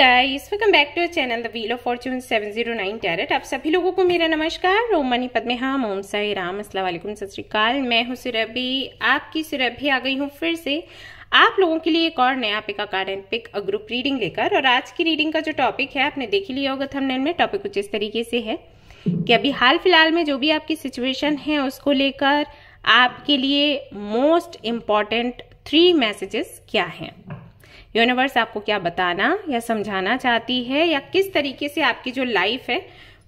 Guys welcome back to channel the wheel of fortune 709 tarot आप सभी लोगों को मेरा नमस्कार रोम मनीपद में हम ओम साई राम अस्सलाम वालेकुम सत श्रीकाल मैं हूं सुरभि आपकी सुरभि आ गई हूं फिर से आप लोगों के लिए एक और नया pick card and pick group reading लेकर और आज की रीडिंग का जो टॉपिक है आपने देख ही लिया होगा थंबनेल में टॉपिक कुछ इस तरीके से है कि अभी हाल फिलहाल में जो भी आपकी सिचुएशन है उसको लेकर आपके लिए मोस्ट इम्पॉर्टेंट थ्री मैसेजेस क्या हैं यूनिवर्स आपको क्या बताना या समझाना चाहती है या किस तरीके से आपकी जो लाइफ है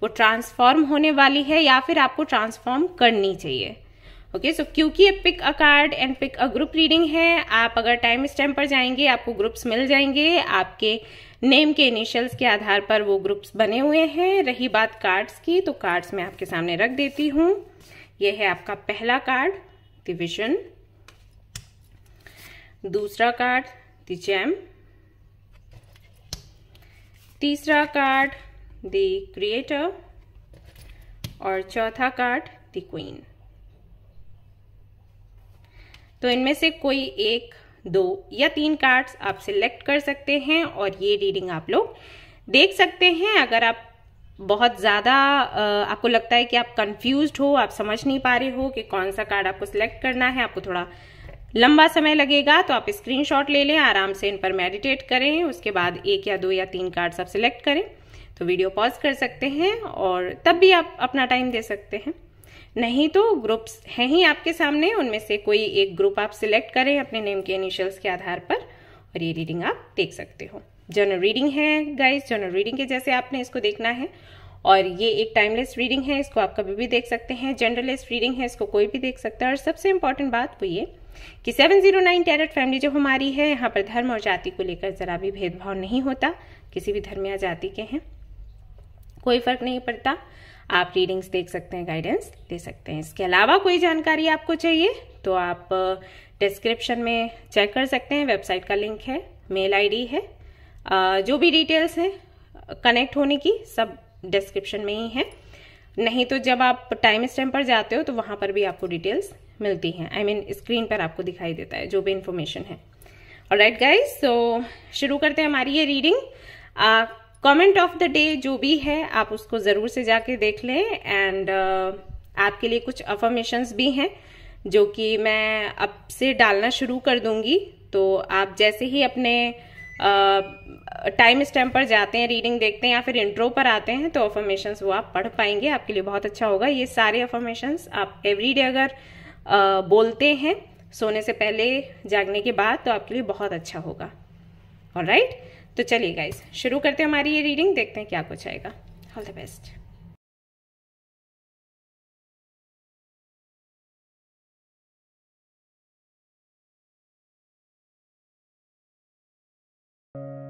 वो ट्रांसफॉर्म होने वाली है या फिर आपको ट्रांसफॉर्म करनी चाहिए ओके सो क्योंकि ये pick a card and pick a group reading है आप अगर टाइम स्टैम्प पर जाएंगे आपको ग्रुप्स मिल जाएंगे आपके नेम के इनिशियल्स के आधार पर वो ग्रुप्स बने हुए हैं रही बात कार्ड्स की तो कार्ड्स मैं आपके सामने रख देती हूँ ये है आपका पहला कार्ड डिविजन दूसरा कार्ड the gem तीसरा कार्ड द क्रिएटर और चौथा कार्ड द क्वीन तो इनमें से कोई एक दो या तीन कार्ड्स आप सिलेक्ट कर सकते हैं और ये रीडिंग आप लोग देख सकते हैं अगर आप बहुत ज़्यादा आपको लगता है कि आप कंफ्यूज्ड हो आप समझ नहीं पा रहे हो कि कौन सा कार्ड आपको सिलेक्ट करना है आपको थोड़ा लंबा समय लगेगा तो आप स्क्रीनशॉट ले लें आराम से इन पर मेडिटेट करें उसके बाद एक या दो या तीन कार्ड्स आप सिलेक्ट करें तो वीडियो पॉज कर सकते हैं और तब भी आप अपना टाइम दे सकते हैं नहीं तो ग्रुप्स हैं ही आपके सामने उनमें से कोई एक ग्रुप आप सिलेक्ट करें अपने नेम के इनिशियल्स के आधार पर और ये रीडिंग आप देख सकते हो जर्नल रीडिंग है गाइस जर्नल रीडिंग के जैसे आपने इसको देखना है और ये एक टाइमलेस रीडिंग है इसको आप कभी भी देख सकते हैं जनरलेस रीडिंग है इसको कोई भी देख सकता है और सबसे इम्पोर्टेंट बात वो ये कि 709 टेरट फैमिली जो हमारी है यहाँ पर धर्म और जाति को लेकर ज़रा भी भेदभाव नहीं होता किसी भी धर्म या जाति के हैं कोई फर्क नहीं पड़ता आप रीडिंग्स देख सकते हैं गाइडेंस ले सकते हैं इसके अलावा कोई जानकारी आपको चाहिए तो आप डिस्क्रिप्शन में चेक कर सकते हैं वेबसाइट का लिंक है मेल आईडी है जो भी डिटेल्स हैं कनेक्ट होने की सब डिस्क्रिप्शन में ही है नहीं तो जब आप टाइम स्टैम्प पर जाते हो तो वहां पर भी आपको डिटेल्स मिलती हैं आई मीन स्क्रीन पर आपको दिखाई देता है जो भी इंफॉर्मेशन है और राइट गाइज सो शुरू करते हैं हमारी ये reading comment of the day जो भी है आप उसको ज़रूर से जाके देख लें एंड uh, आपके लिए कुछ अफर्मेशंस भी हैं जो कि मैं अब से डालना शुरू कर दूंगी तो आप जैसे ही अपने टाइम uh, स्टैम्प पर जाते हैं रीडिंग देखते हैं या फिर इंट्रो पर आते हैं तो अफर्मेशंस वो आप पढ़ पाएंगे आपके लिए बहुत अच्छा होगा ये सारे अफर्मेशंस आप एवरीडे अगर बोलते हैं सोने से पहले जागने के बाद तो आपके लिए बहुत अच्छा होगा और राइट तो चलिए गाइज शुरू करते हैं हमारी ये रीडिंग देखते हैं क्या कुछ आएगा all the best thank you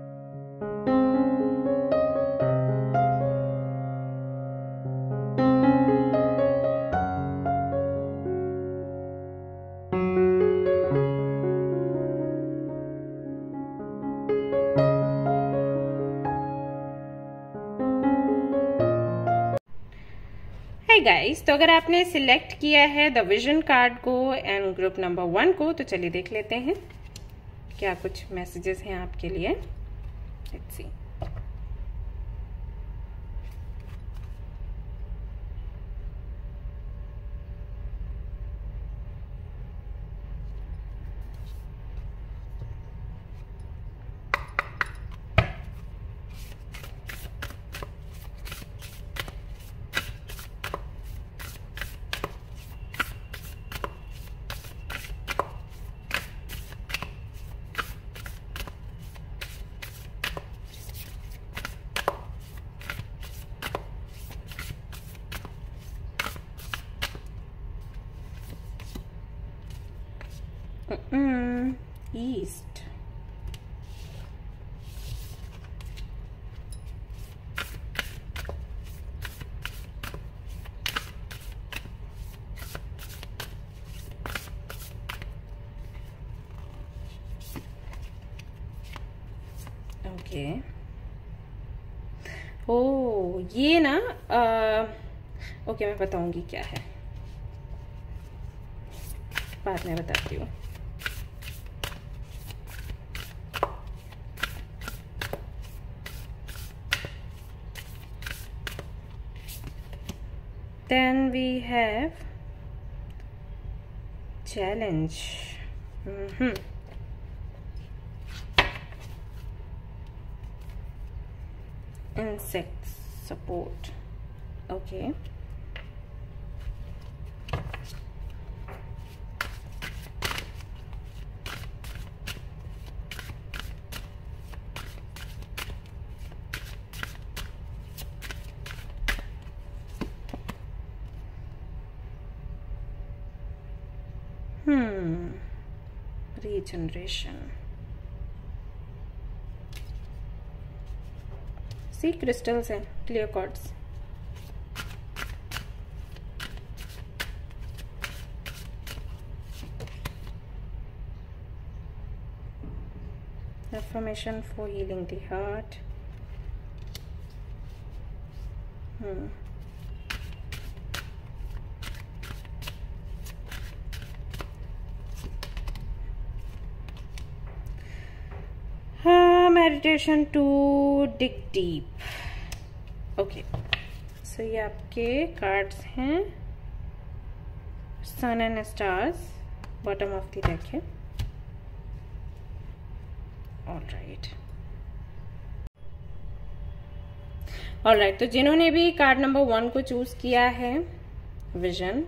guys तो अगर आपने सिलेक्ट किया है द विजन कार्ड को एंड ग्रुप नंबर वन को तो चलिए देख लेते हैं क्या कुछ मैसेजेस हैं आपके लिए let's see east mm. yeast. Okay oh oh, ये ना आ, uh, ओके मैं बताऊंगी क्या है बाद में बताती हूँ then we have challenge mm -hmm. insect support okay See crystals and clear quartz. Affirmation for healing the heart. Hmm. Question two dig deep okay so ये आपके कार्ड्स हैं sun and stars bottom of the deck है all right all right तो जिन्होंने भी card number one को choose किया है vision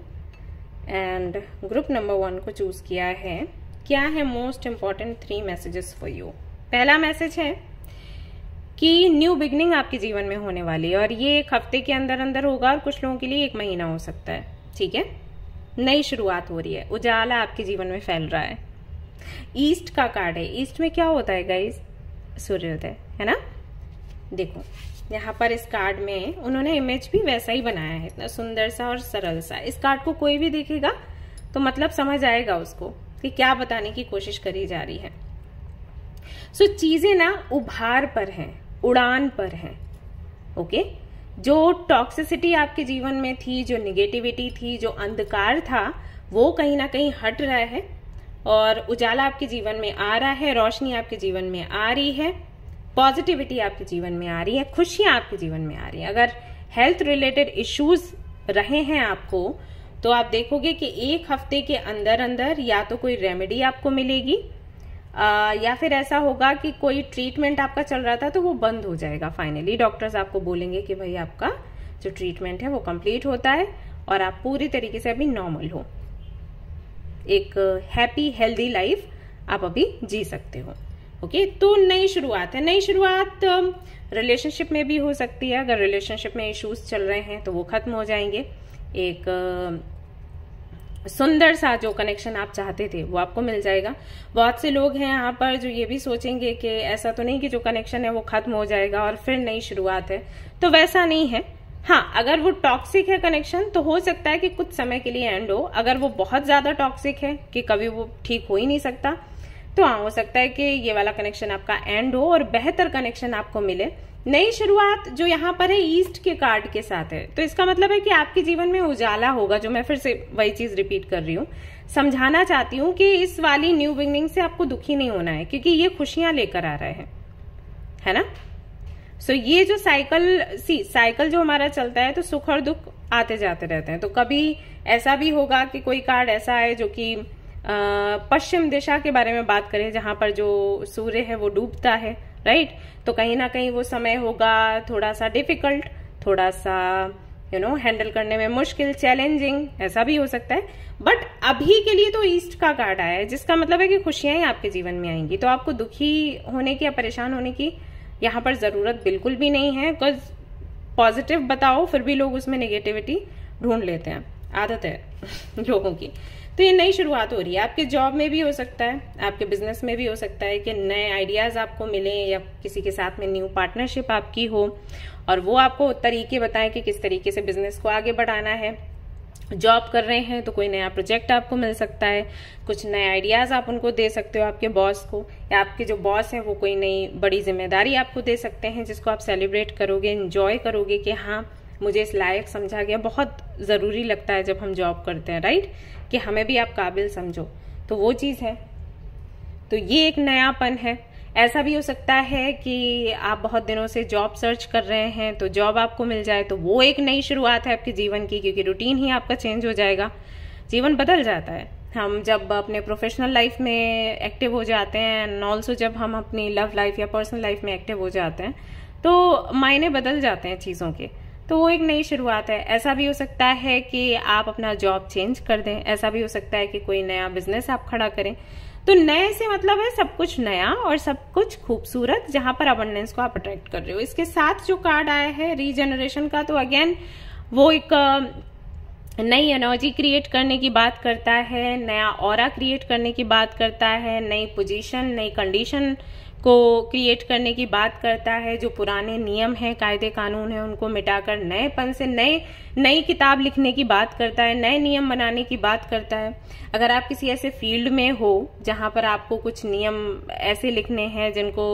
and group number one को चूज किया है क्या है most important three messages for you पहला मैसेज है कि न्यू बिगनिंग आपके जीवन में होने वाली है और ये एक हफ्ते के अंदर अंदर होगा और कुछ लोगों के लिए एक महीना हो सकता है ठीक है नई शुरुआत हो रही है उजाला आपके जीवन में फैल रहा है ईस्ट का कार्ड है ईस्ट में क्या होता है गाइज सूर्योदय है ना देखो यहाँ पर इस कार्ड में उन्होंने इमेज भी वैसा ही बनाया है इतना सुंदर सा और सरल सा इस कार्ड को कोई भी देखेगा तो मतलब समझ आएगा उसको कि क्या बताने की कोशिश करी जा रही है सो so, चीजें ना उभार पर हैं उड़ान पर हैं ओके जो टॉक्सिसिटी आपके जीवन में थी जो निगेटिविटी थी जो अंधकार था वो कहीं ना कहीं हट रहा है और उजाला आपके जीवन में आ रहा है रोशनी आपके जीवन में आ रही है पॉजिटिविटी आपके जीवन में आ रही है खुशियां आपके जीवन में आ रही है अगर हेल्थ रिलेटेड इश्यूज रहे हैं आपको तो आप देखोगे कि एक हफ्ते के अंदर अंदर या तो कोई रेमेडी आपको मिलेगी आ, या फिर ऐसा होगा कि कोई ट्रीटमेंट आपका चल रहा था तो वो बंद हो जाएगा फाइनली डॉक्टर्स आपको बोलेंगे कि भाई आपका जो ट्रीटमेंट है वो कंप्लीट होता है और आप पूरी तरीके से अभी नॉर्मल हो एक हैप्पी हेल्दी लाइफ आप अभी जी सकते हो ओके तो नई शुरुआत है नई शुरुआत रिलेशनशिप um, में भी हो सकती है अगर रिलेशनशिप में इश्यूज चल रहे हैं तो वो खत्म हो जाएंगे एक um, सुंदर सा जो कनेक्शन आप चाहते थे वो आपको मिल जाएगा बहुत से लोग हैं यहाँ पर जो ये भी सोचेंगे कि ऐसा तो नहीं कि जो कनेक्शन है वो खत्म हो जाएगा और फिर नई शुरुआत है तो वैसा नहीं है हाँ अगर वो टॉक्सिक है कनेक्शन तो हो सकता है कि कुछ समय के लिए एंड हो अगर वो बहुत ज्यादा टॉक्सिक है कि कभी वो ठीक हो ही नहीं सकता तो हाँ हो सकता है कि ये वाला कनेक्शन आपका एंड हो और बेहतर कनेक्शन आपको मिले नई शुरुआत जो यहाँ पर है ईस्ट के कार्ड के साथ है तो इसका मतलब है कि आपके जीवन में उजाला होगा जो मैं फिर से वही चीज रिपीट कर रही हूँ समझाना चाहती हूँ कि इस वाली न्यू बिगनिंग से आपको दुखी नहीं होना है क्योंकि ये खुशियां लेकर आ रहे है है ना सो so, ये जो साइकिल सी साइकिल जो हमारा चलता है तो सुख और दुख आते जाते रहते हैं तो कभी ऐसा भी होगा कि कोई कार्ड ऐसा है जो कि पश्चिम दिशा के बारे में बात करें जहां पर जो सूर्य है वो डूबता है राइट तो कहीं ना कहीं वो समय होगा थोड़ा सा डिफिकल्ट थोड़ा सा यू नो हैंडल करने में मुश्किल चैलेंजिंग ऐसा भी हो सकता है बट अभी के लिए तो ईस्ट का कार्ड आया है जिसका मतलब है कि खुशियां ही आपके जीवन में आएंगी तो आपको दुखी होने की या परेशान होने की यहां पर ज़रूरत बिल्कुल भी नहीं है बिकॉज पॉजिटिव बताओ फिर भी लोग उसमें नेगेटिविटी ढूंढ लेते हैं आदत है लोगों की तो ये नई शुरुआत हो रही है आपके जॉब में भी हो सकता है आपके बिजनेस में भी हो सकता है कि नए आइडियाज़ आपको मिले या किसी के साथ में न्यू पार्टनरशिप आपकी हो और वो आपको तरीके बताएं कि किस तरीके से बिजनेस को आगे बढ़ाना है जॉब कर रहे हैं तो कोई नया प्रोजेक्ट आपको मिल सकता है कुछ नए आइडियाज़ आप उनको दे सकते हो आपके बॉस को या आपके जो बॉस हैं वो कोई नई बड़ी जिम्मेदारी आपको दे सकते हैं जिसको आप सेलिब्रेट करोगे इन्जॉय करोगे कि हाँ मुझे इस लायक समझा गया बहुत ज़रूरी लगता है जब हम जॉब करते हैं राइट कि हमें भी आप काबिल समझो तो वो चीज़ है तो ये एक नयापन है ऐसा भी हो सकता है कि आप बहुत दिनों से जॉब सर्च कर रहे हैं तो जॉब आपको मिल जाए तो वो एक नई शुरुआत है आपके जीवन की क्योंकि रूटीन ही आपका चेंज हो जाएगा जीवन बदल जाता है हम जब अपने प्रोफेशनल लाइफ में एक्टिव हो जाते हैं एंड ऑल्सो जब हम अपनी लव लाइफ या पर्सनल लाइफ में एक्टिव हो जाते हैं तो मायने बदल जाते हैं चीज़ों के तो वो एक नई शुरुआत है ऐसा भी हो सकता है कि आप अपना जॉब चेंज कर दें ऐसा भी हो सकता है कि कोई नया बिजनेस आप खड़ा करें तो नए से मतलब है सब कुछ नया और सब कुछ खूबसूरत जहां पर अबंडेंस को आप अट्रैक्ट कर रहे हो इसके साथ जो कार्ड आया है रीजनरेशन का तो अगेन वो एक नई एनर्जी क्रिएट करने की बात करता है नया और क्रिएट करने की बात करता है नई पोजीशन नई कंडीशन को क्रिएट करने की बात करता है जो पुराने नियम हैं कायदे कानून हैं उनको मिटाकर नएपन से नए नई किताब लिखने की बात करता है नए नियम बनाने की बात करता है अगर आप किसी ऐसे फील्ड में हो जहां पर आपको कुछ नियम ऐसे लिखने हैं जिनको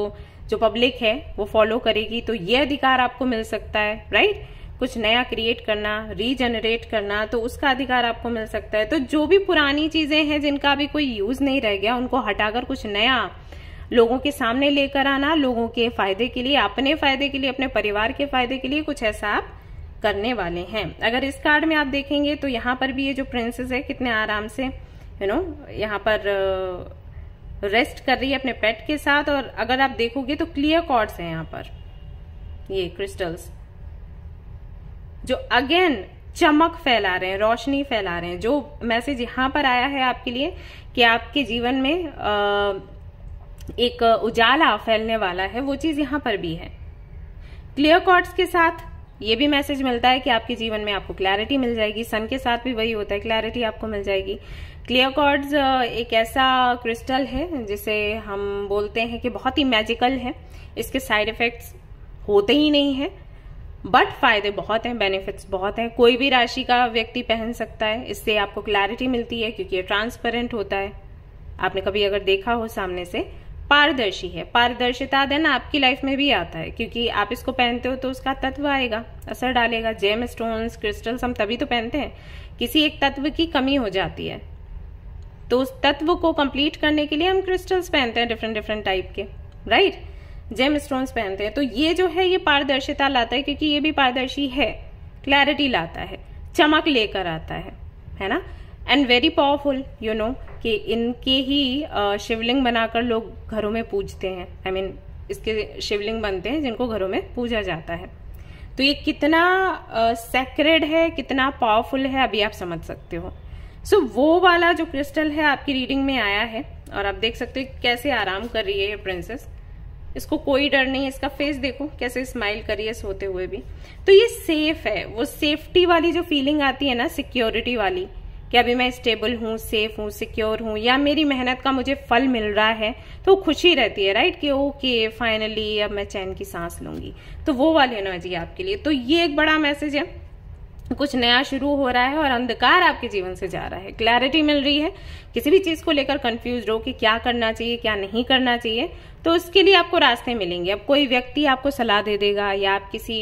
जो पब्लिक है वो फॉलो करेगी तो ये अधिकार आपको मिल सकता है राइट कुछ नया क्रिएट करना रीजनरेट करना तो उसका अधिकार आपको मिल सकता है तो जो भी पुरानी चीजें हैं जिनका अभी कोई यूज नहीं रह गया उनको हटाकर कुछ नया लोगों के सामने लेकर आना लोगों के फायदे के लिए अपने फायदे के लिए अपने परिवार के फायदे के लिए कुछ ऐसा आप करने वाले हैं अगर इस कार्ड में आप देखेंगे तो यहाँ पर भी ये जो प्रिंसेस है कितने आराम से यू नो यहाँ पर रेस्ट कर रही है अपने पेट के साथ और अगर आप देखोगे तो क्लियर कॉर्ड्स है यहाँ पर ये क्रिस्टल्स जो अगेन चमक फैला रहे हैं रोशनी फैला रहे हैं जो मैसेज यहां पर आया है आपके लिए कि आपके जीवन में आ, एक उजाला फैलने वाला है वो चीज यहां पर भी है क्लियर कॉर्ड्स के साथ ये भी मैसेज मिलता है कि आपके जीवन में आपको क्लैरिटी मिल जाएगी सन के साथ भी वही होता है क्लैरिटी आपको मिल जाएगी क्लियर कॉर्ड्स एक ऐसा क्रिस्टल है जिसे हम बोलते हैं कि बहुत ही मैजिकल है इसके साइड इफेक्ट्स होते ही नहीं है बट फायदे बहुत हैं बेनिफिट्स बहुत हैं कोई भी राशि का व्यक्ति पहन सकता है इससे आपको क्लैरिटी मिलती है क्योंकि ये ट्रांसपेरेंट होता है आपने कभी अगर देखा हो सामने से पारदर्शी है पारदर्शिता देन आपकी लाइफ में भी आता है क्योंकि आप इसको पहनते हो तो उसका तत्व आएगा असर डालेगा जेम स्टोन्स क्रिस्टल्स हम तभी तो पहनते हैं किसी एक तत्व की कमी हो जाती है तो उस तत्व को कंप्लीट करने के लिए हम क्रिस्टल्स पहनते हैं डिफरेंट डिफरेंट टाइप के राइट जेम स्टोन्स पहनते हैं तो ये जो है ये पारदर्शिता लाता है क्योंकि ये भी पारदर्शी है क्लैरिटी लाता है चमक लेकर आता है है ना and very powerful you know कि इनके ही शिवलिंग बनाकर लोग घरों में पूजते हैं आई I मीन mean, इसके शिवलिंग बनते हैं जिनको घरों में पूजा जाता है तो ये कितना सेक्रेड uh, है कितना पावरफुल है अभी आप समझ सकते हो सो so, वो वाला जो क्रिस्टल है आपकी रीडिंग में आया है और आप देख सकते हो कैसे आराम कर रही है ये प्रिंसेस इसको कोई डर नहीं है इसका फेस देखो कैसे स्माइल कर रही है सोते हुए भी तो ये सेफ है वो सेफ्टी वाली जो फीलिंग आती है ना सिक्योरिटी वाली कि अभी मैं स्टेबल हूँ सेफ हूँ सिक्योर हूँ या मेरी मेहनत का मुझे फल मिल रहा है तो खुशी रहती है राइट कि ओके फाइनली अब मैं चैन की सांस लूंगी तो वो वाली एनर्जी आपके लिए तो ये एक बड़ा मैसेज है कुछ नया शुरू हो रहा है और अंधकार आपके जीवन से जा रहा है क्लैरिटी मिल रही है किसी भी चीज़ को लेकर कंफ्यूज हो कि क्या करना चाहिए क्या नहीं करना चाहिए तो उसके लिए आपको रास्ते मिलेंगे अब कोई व्यक्ति आपको सलाह दे देगा या आप किसी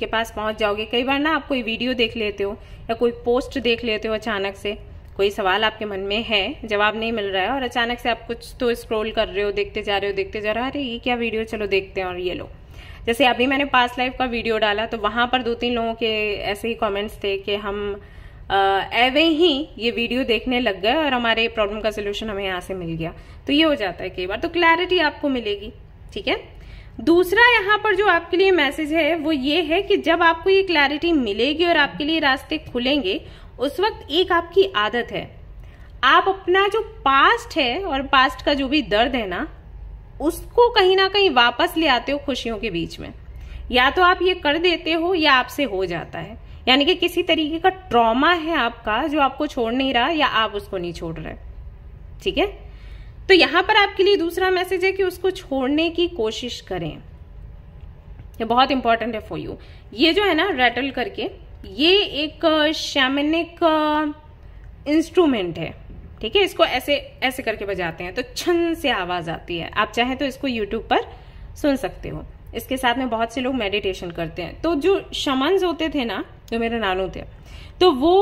के पास पहुंच जाओगे कई बार ना आप कोई वीडियो देख लेते हो या कोई पोस्ट देख लेते हो अचानक से कोई सवाल आपके मन में है जवाब नहीं मिल रहा है और अचानक से आप कुछ तो स्क्रोल कर रहे हो देखते जा रहे हो देखते जा रहे हो अरे ये क्या वीडियो चलो देखते हैं और ये लोग जैसे अभी मैंने पास लाइफ का वीडियो डाला तो वहां पर दो तीन लोगों के ऐसे ही कमेंट्स थे कि हम एवे ही ये वीडियो देखने लग गए और हमारे प्रॉब्लम का सोल्यूशन हमें यहां से मिल गया तो ये हो जाता है कई बार तो क्लैरिटी आपको मिलेगी ठीक है दूसरा यहाँ पर जो आपके लिए मैसेज है वो ये है कि जब आपको ये क्लैरिटी मिलेगी और आपके लिए रास्ते खुलेंगे उस वक्त एक आपकी आदत है आप अपना जो पास्ट है और पास्ट का जो भी दर्द है ना उसको कहीं ना कहीं वापस ले आते हो खुशियों के बीच में या तो आप ये कर देते हो या आपसे हो जाता है यानी कि किसी तरीके का ट्रॉमा है आपका जो आपको छोड़ नहीं रहा या आप उसको नहीं छोड़ रहे ठीक है तो यहां पर आपके लिए दूसरा मैसेज है कि उसको छोड़ने की कोशिश करें ये बहुत इंपॉर्टेंट है फॉर यू ये जो है ना रेटल करके ये एक शैमेनिक इंस्ट्रूमेंट है ठीक है इसको ऐसे ऐसे करके बजाते हैं तो छन से आवाज़ आती है आप चाहें तो इसको यूट्यूब पर सुन सकते हो इसके साथ में बहुत से लोग मेडिटेशन करते हैं तो जो शमन होते थे ना जो मेरे नानू थे तो वो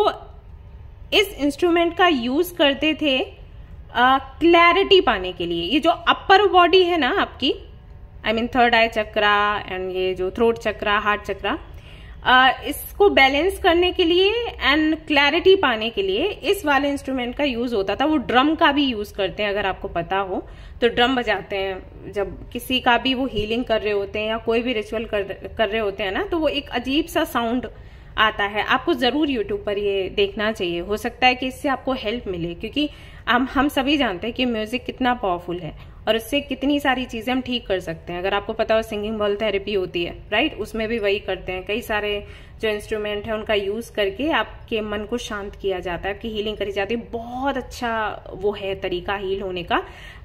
इस इंस्ट्रूमेंट का यूज़ करते थे क्लैरिटी पाने के लिए ये जो अपर बॉडी है ना आपकी I mean third eye chakra and ये जो थ्रोट चक्रा हार्ट चक्रा इसको बैलेंस करने के लिए एंड क्लैरिटी पाने के लिए इस वाले इंस्ट्रूमेंट का यूज होता था वो ड्रम का भी यूज करते हैं अगर आपको पता हो तो ड्रम बजाते हैं जब किसी का भी वो हीलिंग कर रहे होते हैं या कोई भी रिचुअल कर, कर रहे होते हैं ना तो वो एक अजीब सा साउंड आता है आपको जरूर यूट्यूब पर ये देखना चाहिए हो सकता है कि इससे आपको हेल्प मिले क्योंकि हम हम सभी जानते हैं कि म्यूजिक कितना पावरफुल है और उससे कितनी सारी चीज़ें हम ठीक कर सकते हैं अगर आपको पता हो सिंगिंग बॉल थेरेपी होती है राइट उसमें भी वही करते हैं कई सारे जो इंस्ट्रूमेंट है उनका यूज़ करके आपके मन को शांत किया जाता है आपकी हीलिंग करी जाती है बहुत अच्छा वो है तरीका हील होने का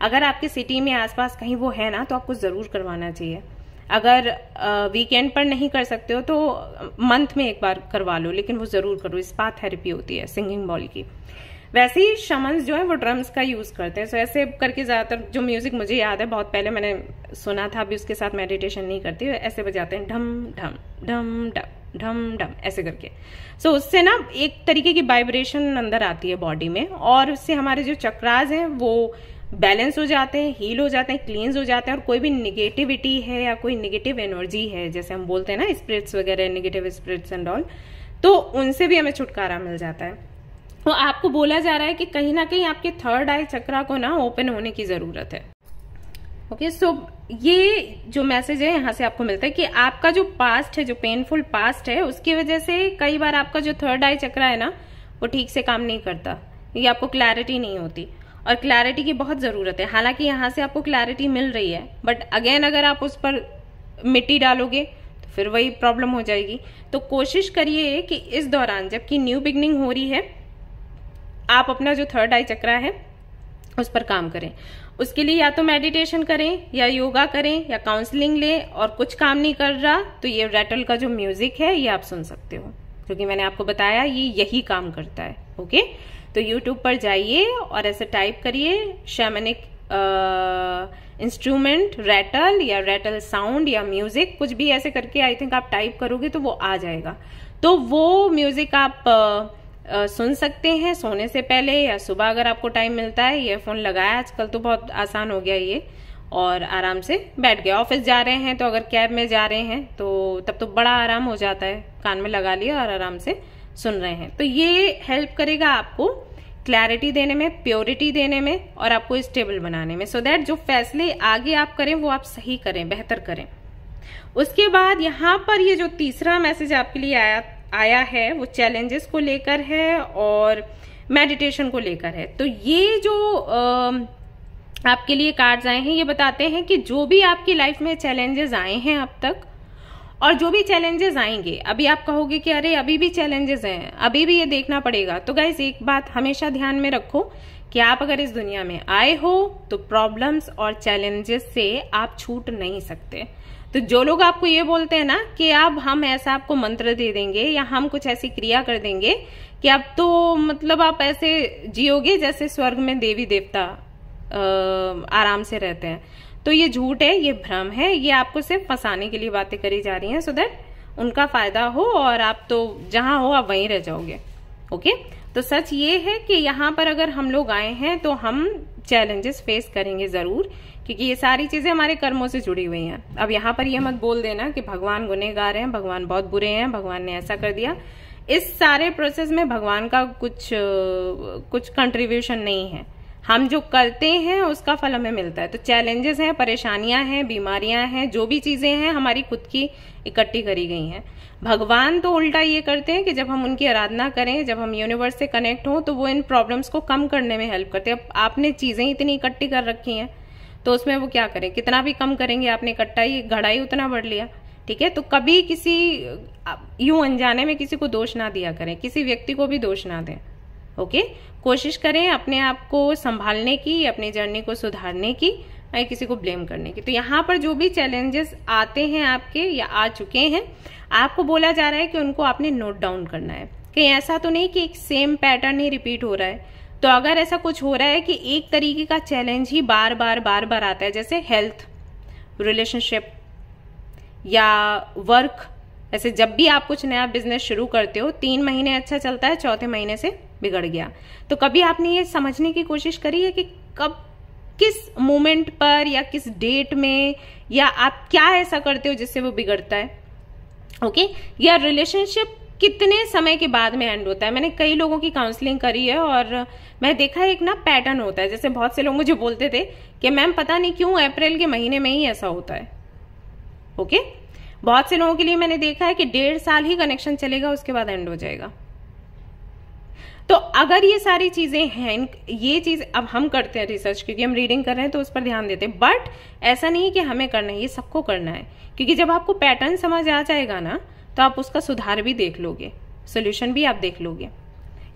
अगर आपके सिटी में आसपास कहीं वो है ना तो आपको ज़रूर करवाना चाहिए अगर वीकेंड पर नहीं कर सकते हो तो मंथ में एक बार करवा लो लेकिन वो ज़रूर करो इस्पात थेरेपी होती है सिंगिंग बॉल की वैसे ही शमन्स जो है वो ड्रम्स का यूज़ करते हैं सो so, ऐसे करके ज़्यादातर जो म्यूज़िक मुझे याद है बहुत पहले मैंने सुना था अभी उसके साथ मेडिटेशन नहीं करती ऐसे बजाते हैं ढम ढम ढम ढम ढम ढम ऐसे करके सो so, उससे ना एक तरीके की वाइब्रेशन अंदर आती है बॉडी में और उससे हमारे जो चक्राज हैं वो बैलेंस हो जाते हैं हील हो जाते हैं क्लींस हो जाते हैं और कोई भी निगेटिविटी है या कोई निगेटिव एनर्जी है जैसे हम बोलते हैं ना स्प्रिट्स वगैरह निगेटिव स्प्रिट्स एंड ऑल तो उनसे भी हमें छुटकारा मिल जाता है तो आपको बोला जा रहा है कि कहीं ना कहीं आपके थर्ड आई चक्रा को ना ओपन होने की ज़रूरत है ओके okay, सो so, ये जो मैसेज है यहाँ से आपको मिलता है कि आपका जो पास्ट है जो पेनफुल पास्ट है उसकी वजह से कई बार आपका जो थर्ड आई चक्रा है ना वो ठीक से काम नहीं करता ये आपको क्लैरिटी नहीं होती और क्लैरिटी की बहुत ज़रूरत है हालांकि यहाँ से आपको क्लैरिटी मिल रही है बट अगेन अगर आप उस पर मिट्टी डालोगे तो फिर वही प्रॉब्लम हो जाएगी तो कोशिश करिए कि इस दौरान जबकि न्यू बिगनिंग हो रही है आप अपना जो थर्ड आई चक्रा है उस पर काम करें उसके लिए या तो मेडिटेशन करें या योगा करें या काउंसलिंग लें और कुछ काम नहीं कर रहा तो ये रेटल का जो म्यूजिक है ये आप सुन सकते हो क्योंकि मैंने आपको बताया ये यही काम करता है ओके तो यूट्यूब पर जाइए और ऐसे टाइप करिए शैमनिक इंस्ट्रूमेंट रेटल या रेटल साउंड या म्यूजिक कुछ भी ऐसे करके आई थिंक आप टाइप करोगे तो वो आ जाएगा तो वो म्यूजिक आप सुन सकते हैं सोने से पहले या सुबह अगर आपको टाइम मिलता है ईयरफोन लगाया आजकल तो बहुत आसान हो गया ये और आराम से बैठ गया ऑफिस जा रहे हैं तो अगर कैब में जा रहे हैं तो तब तो बड़ा आराम हो जाता है कान में लगा लिया और आराम से सुन रहे हैं तो ये हेल्प करेगा आपको क्लैरिटी देने में प्योरिटी देने में और आपको स्टेबल बनाने में सो so दैट जो फैसले आगे आप करें वो आप सही करें बेहतर करें उसके बाद यहाँ पर ये जो तीसरा मैसेज आपके लिए आया आया है वो चैलेंजेस को लेकर है और मेडिटेशन को लेकर है तो ये जो आपके लिए कार्ड्स आए हैं ये बताते हैं कि जो भी आपकी लाइफ में चैलेंजेस आए हैं अब तक और जो भी चैलेंजेस आएंगे अभी आप कहोगे कि अरे अभी भी चैलेंजेस हैं अभी भी ये देखना पड़ेगा तो गाइज एक बात हमेशा ध्यान में रखो कि आप अगर इस दुनिया में आए हो तो प्रॉब्लम्स और चैलेंजेस से आप छूट नहीं सकते तो जो लोग आपको ये बोलते हैं ना कि आप हम ऐसा आपको मंत्र दे देंगे या हम कुछ ऐसी क्रिया कर देंगे कि आप तो मतलब आप ऐसे जियोगे जैसे स्वर्ग में देवी देवता आराम से रहते हैं तो ये झूठ है ये भ्रम है ये आपको सिर्फ फंसाने के लिए बातें करी जा रही हैं सो दैट उनका फायदा हो और आप तो जहां हो आप वहीं रह जाओगे ओके तो सच ये है कि यहाँ पर अगर हम लोग आए हैं तो हम चैलेंजेस फेस करेंगे जरूर क्योंकि ये सारी चीज़ें हमारे कर्मों से जुड़ी हुई हैं अब यहाँ पर ये मत बोल देना कि भगवान गुनेगार हैं भगवान बहुत बुरे हैं भगवान ने ऐसा कर दिया इस सारे प्रोसेस में भगवान का कुछ कुछ कंट्रीब्यूशन नहीं है हम जो करते हैं उसका फल हमें मिलता है तो चैलेंजेस हैं परेशानियां हैं बीमारियां हैं जो भी चीज़ें हैं हमारी खुद की इकट्ठी करी गई हैं भगवान तो उल्टा ये करते हैं कि जब हम उनकी आराधना करें जब हम यूनिवर्स से कनेक्ट हों तो वो इन प्रॉब्लम्स को कम करने में हेल्प करते हैं आपने चीज़ें इतनी इकट्ठी कर रखी हैं तो उसमें वो क्या करें कितना भी कम करेंगे आपने कट्टा ही घड़ाई उतना बढ़ लिया ठीक है तो कभी किसी यूं अनजाने में किसी को दोष ना दिया करें किसी व्यक्ति को भी दोष ना दें ओके कोशिश करें अपने आप को संभालने की अपनी जर्नी को सुधारने की या किसी को ब्लेम करने की तो यहाँ पर जो भी चैलेंजेस आते हैं आपके या आ चुके हैं आपको बोला जा रहा है कि उनको आपने नोट डाउन करना है कहीं ऐसा तो नहीं कि एक सेम पैटर्न ही रिपीट हो रहा है तो अगर ऐसा कुछ हो रहा है कि एक तरीके का चैलेंज ही बार बार बार बार आता है जैसे हेल्थ रिलेशनशिप या वर्क ऐसे जब भी आप कुछ नया बिजनेस शुरू करते हो तीन महीने अच्छा चलता है चौथे महीने से बिगड़ गया तो कभी आपने ये समझने की कोशिश करी है कि कब किस मोमेंट पर या किस डेट में या आप क्या ऐसा करते हो जिससे वो बिगड़ता है ओके okay? या रिलेशनशिप कितने समय के बाद में एंड होता है मैंने कई लोगों की काउंसलिंग करी है और मैं देखा है एक ना पैटर्न होता है जैसे बहुत से लोग मुझे बोलते थे कि मैम पता नहीं क्यों अप्रैल के महीने में ही ऐसा होता है ओके बहुत से लोगों के लिए मैंने देखा है कि डेढ़ साल ही कनेक्शन चलेगा उसके बाद एंड हो जाएगा तो अगर ये सारी चीजें हैं ये चीज अब हम करते हैं रिसर्च क्योंकि हम रीडिंग कर रहे हैं तो उस पर ध्यान देते हैं बट ऐसा नहीं कि हमें करना है ये सबको करना है क्योंकि जब आपको पैटर्न समझ आ जाएगा ना तो आप उसका सुधार भी देख लोगे सोल्यूशन भी आप देख लोगे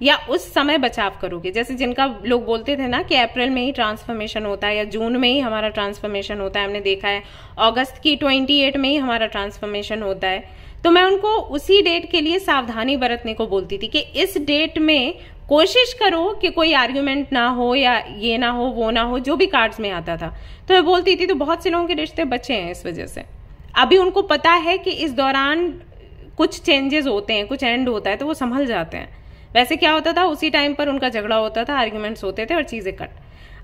या उस समय बचाव करोगे जैसे जिनका लोग बोलते थे ना कि अप्रैल में ही ट्रांसफॉर्मेशन होता है या जून में ही हमारा ट्रांसफॉर्मेशन होता है हमने देखा है अगस्त की ट्वेंटी एट में ही हमारा ट्रांसफॉर्मेशन होता है तो मैं उनको उसी डेट के लिए सावधानी बरतने को बोलती थी कि इस डेट में कोशिश करो कि कोई आर्ग्यूमेंट ना हो या ये ना हो वो ना हो जो भी कार्ड्स में आता था तो मैं बोलती थी तो बहुत से लोगों के रिश्ते बचे हैं इस वजह से अभी उनको पता है कि इस दौरान कुछ चेंजेस होते हैं कुछ एंड होता है तो वो संभल जाते हैं वैसे क्या होता था उसी टाइम पर उनका झगड़ा होता था आर्ग्यूमेंट्स होते थे और चीज़ें कट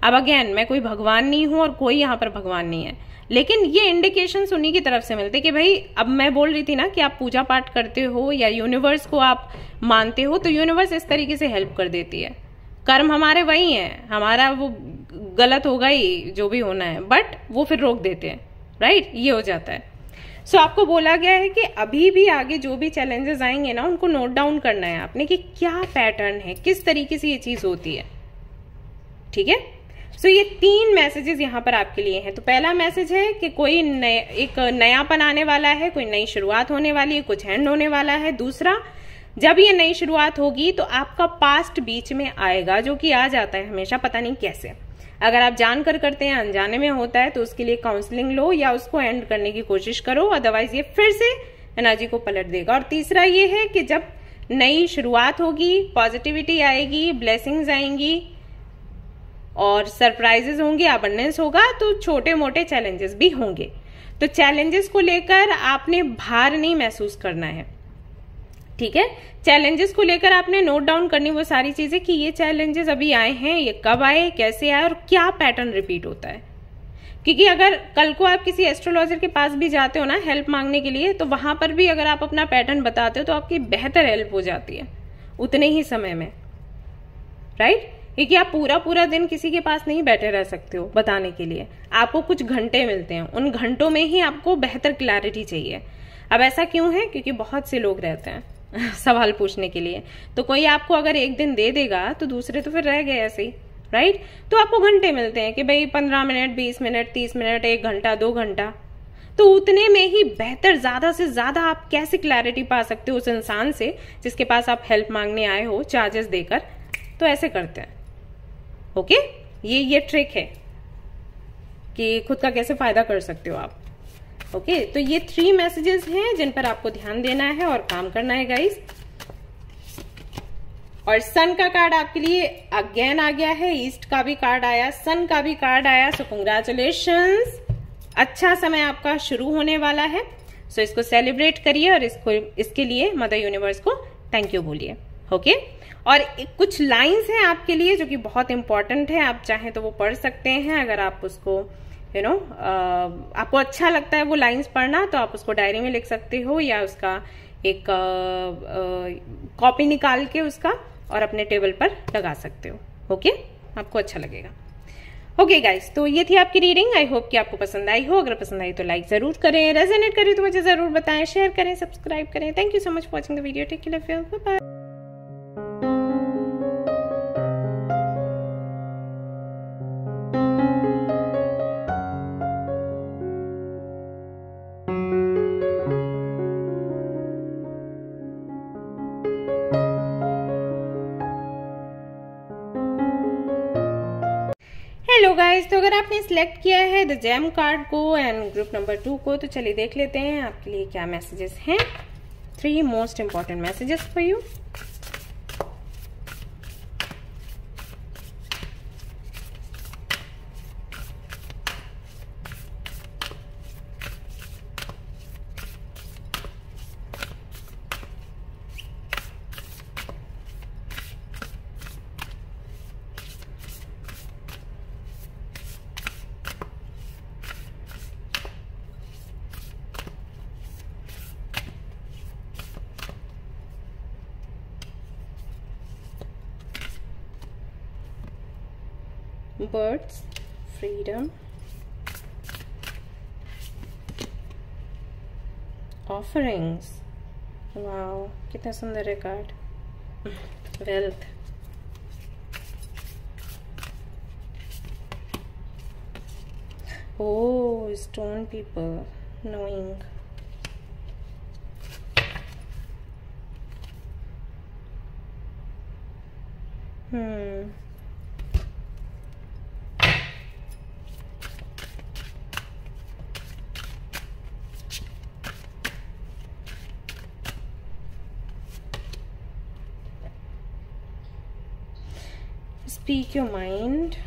अब अगेन मैं कोई भगवान नहीं हूँ और कोई यहाँ पर भगवान नहीं है लेकिन ये इंडिकेशन उन्हीं की तरफ से मिलते कि भाई अब मैं बोल रही थी ना कि आप पूजा पाठ करते हो या यूनिवर्स को आप मानते हो तो यूनिवर्स इस तरीके से हेल्प कर देती है कर्म हमारे वही हैं हमारा वो गलत होगा ही जो भी होना है बट वो फिर रोक देते हैं राइट ये हो जाता है सो so, आपको बोला गया है कि अभी भी आगे जो भी चैलेंजेस आएंगे ना उनको नोट डाउन करना है आपने कि क्या पैटर्न है किस तरीके से ये चीज़ होती है ठीक है सो ये तीन मैसेजेस यहां पर आपके लिए हैं तो पहला मैसेज है कि कोई नया एक नयापन आने वाला है कोई नई शुरुआत होने वाली है कुछ एंड होने वाला है दूसरा जब ये नई शुरुआत होगी तो आपका पास्ट बीच में आएगा जो कि आ जाता है हमेशा पता नहीं कैसे अगर आप जानकर करते हैं अनजाने में होता है तो उसके लिए काउंसलिंग लो या उसको एंड करने की कोशिश करो अदरवाइज ये फिर से एनर्जी को पलट देगा और तीसरा ये है कि जब नई शुरुआत होगी पॉजिटिविटी आएगी ब्लेसिंग्स आएंगी और सरप्राइजेस होंगे अबंडेंस होगा तो छोटे मोटे चैलेंजेस भी होंगे तो चैलेंजेस को लेकर आपने भार नहीं महसूस करना है ठीक है चैलेंजेस को लेकर आपने नोट डाउन करनी वो सारी चीज़ें कि ये चैलेंजेस अभी आए हैं ये कब आए कैसे आए और क्या पैटर्न रिपीट होता है क्योंकि अगर कल को आप किसी एस्ट्रोलॉजर के पास भी जाते हो ना हेल्प मांगने के लिए तो वहां पर भी अगर आप अपना पैटर्न बताते हो तो आपकी बेहतर हेल्प हो जाती है उतने ही समय में राइट क्योंकि आप पूरा पूरा दिन किसी के पास नहीं बैठे रह सकते हो बताने के लिए आपको कुछ घंटे मिलते हैं उन घंटों में ही आपको बेहतर क्लैरिटी चाहिए अब ऐसा क्यों है क्योंकि बहुत से लोग रहते हैं सवाल पूछने के लिए तो कोई आपको अगर एक दिन दे देगा तो दूसरे तो फिर रह गए ऐसे ही राइट तो आपको घंटे मिलते हैं कि भाई पंद्रह मिनट बीस मिनट तीस मिनट एक घंटा दो घंटा तो उतने में ही बेहतर ज़्यादा से ज़्यादा आप कैसे क्लैरिटी पा सकते हो उस इंसान से जिसके पास आप हेल्प मांगने आए हो चार्जेस देकर तो ऐसे करते हैं ओके ये ये ट्रिक है कि खुद का कैसे फ़ायदा कर सकते हो आप ओके तो ये थ्री मैसेजेस हैं जिन पर आपको ध्यान देना है और काम करना है गाइस और सन का कार्ड आपके लिए अगेन आ गया है ईस्ट का भी कार्ड आया सन का भी कार्ड आया सो कंग्रेचुलेशन अच्छा समय आपका शुरू होने वाला है सो so, इसको सेलिब्रेट करिए और इसको इसके लिए मदर यूनिवर्स को थैंक यू बोलिए ओके और कुछ लाइंस हैं आपके लिए जो कि बहुत इंपॉर्टेंट है आप चाहें तो वो पढ़ सकते हैं अगर आप उसको यू नो uh, आपको अच्छा लगता है वो लाइंस पढ़ना तो आप उसको डायरी में लिख सकते हो या उसका एक कॉपी uh, uh, निकाल के उसका और अपने टेबल पर लगा सकते हो ओके आपको अच्छा लगेगा ओके okay गाइस तो ये थी आपकी रीडिंग आई होप कि आपको पसंद आई हो अगर पसंद आई तो लाइक जरूर करें रेजोनेट करें तो मुझे जरूर बताएं शेयर करें सब्सक्राइब करें thank you so much for watching the video take you bye आपने सिलेक्ट किया है द जैम कार्ड को एंड ग्रुप नंबर टू को तो चलिए देख लेते हैं आपके लिए क्या मैसेजेस हैं three most important messages for you कितना सुंदर है card wealth Oh, stone people, knowing. Hmm. speak your mind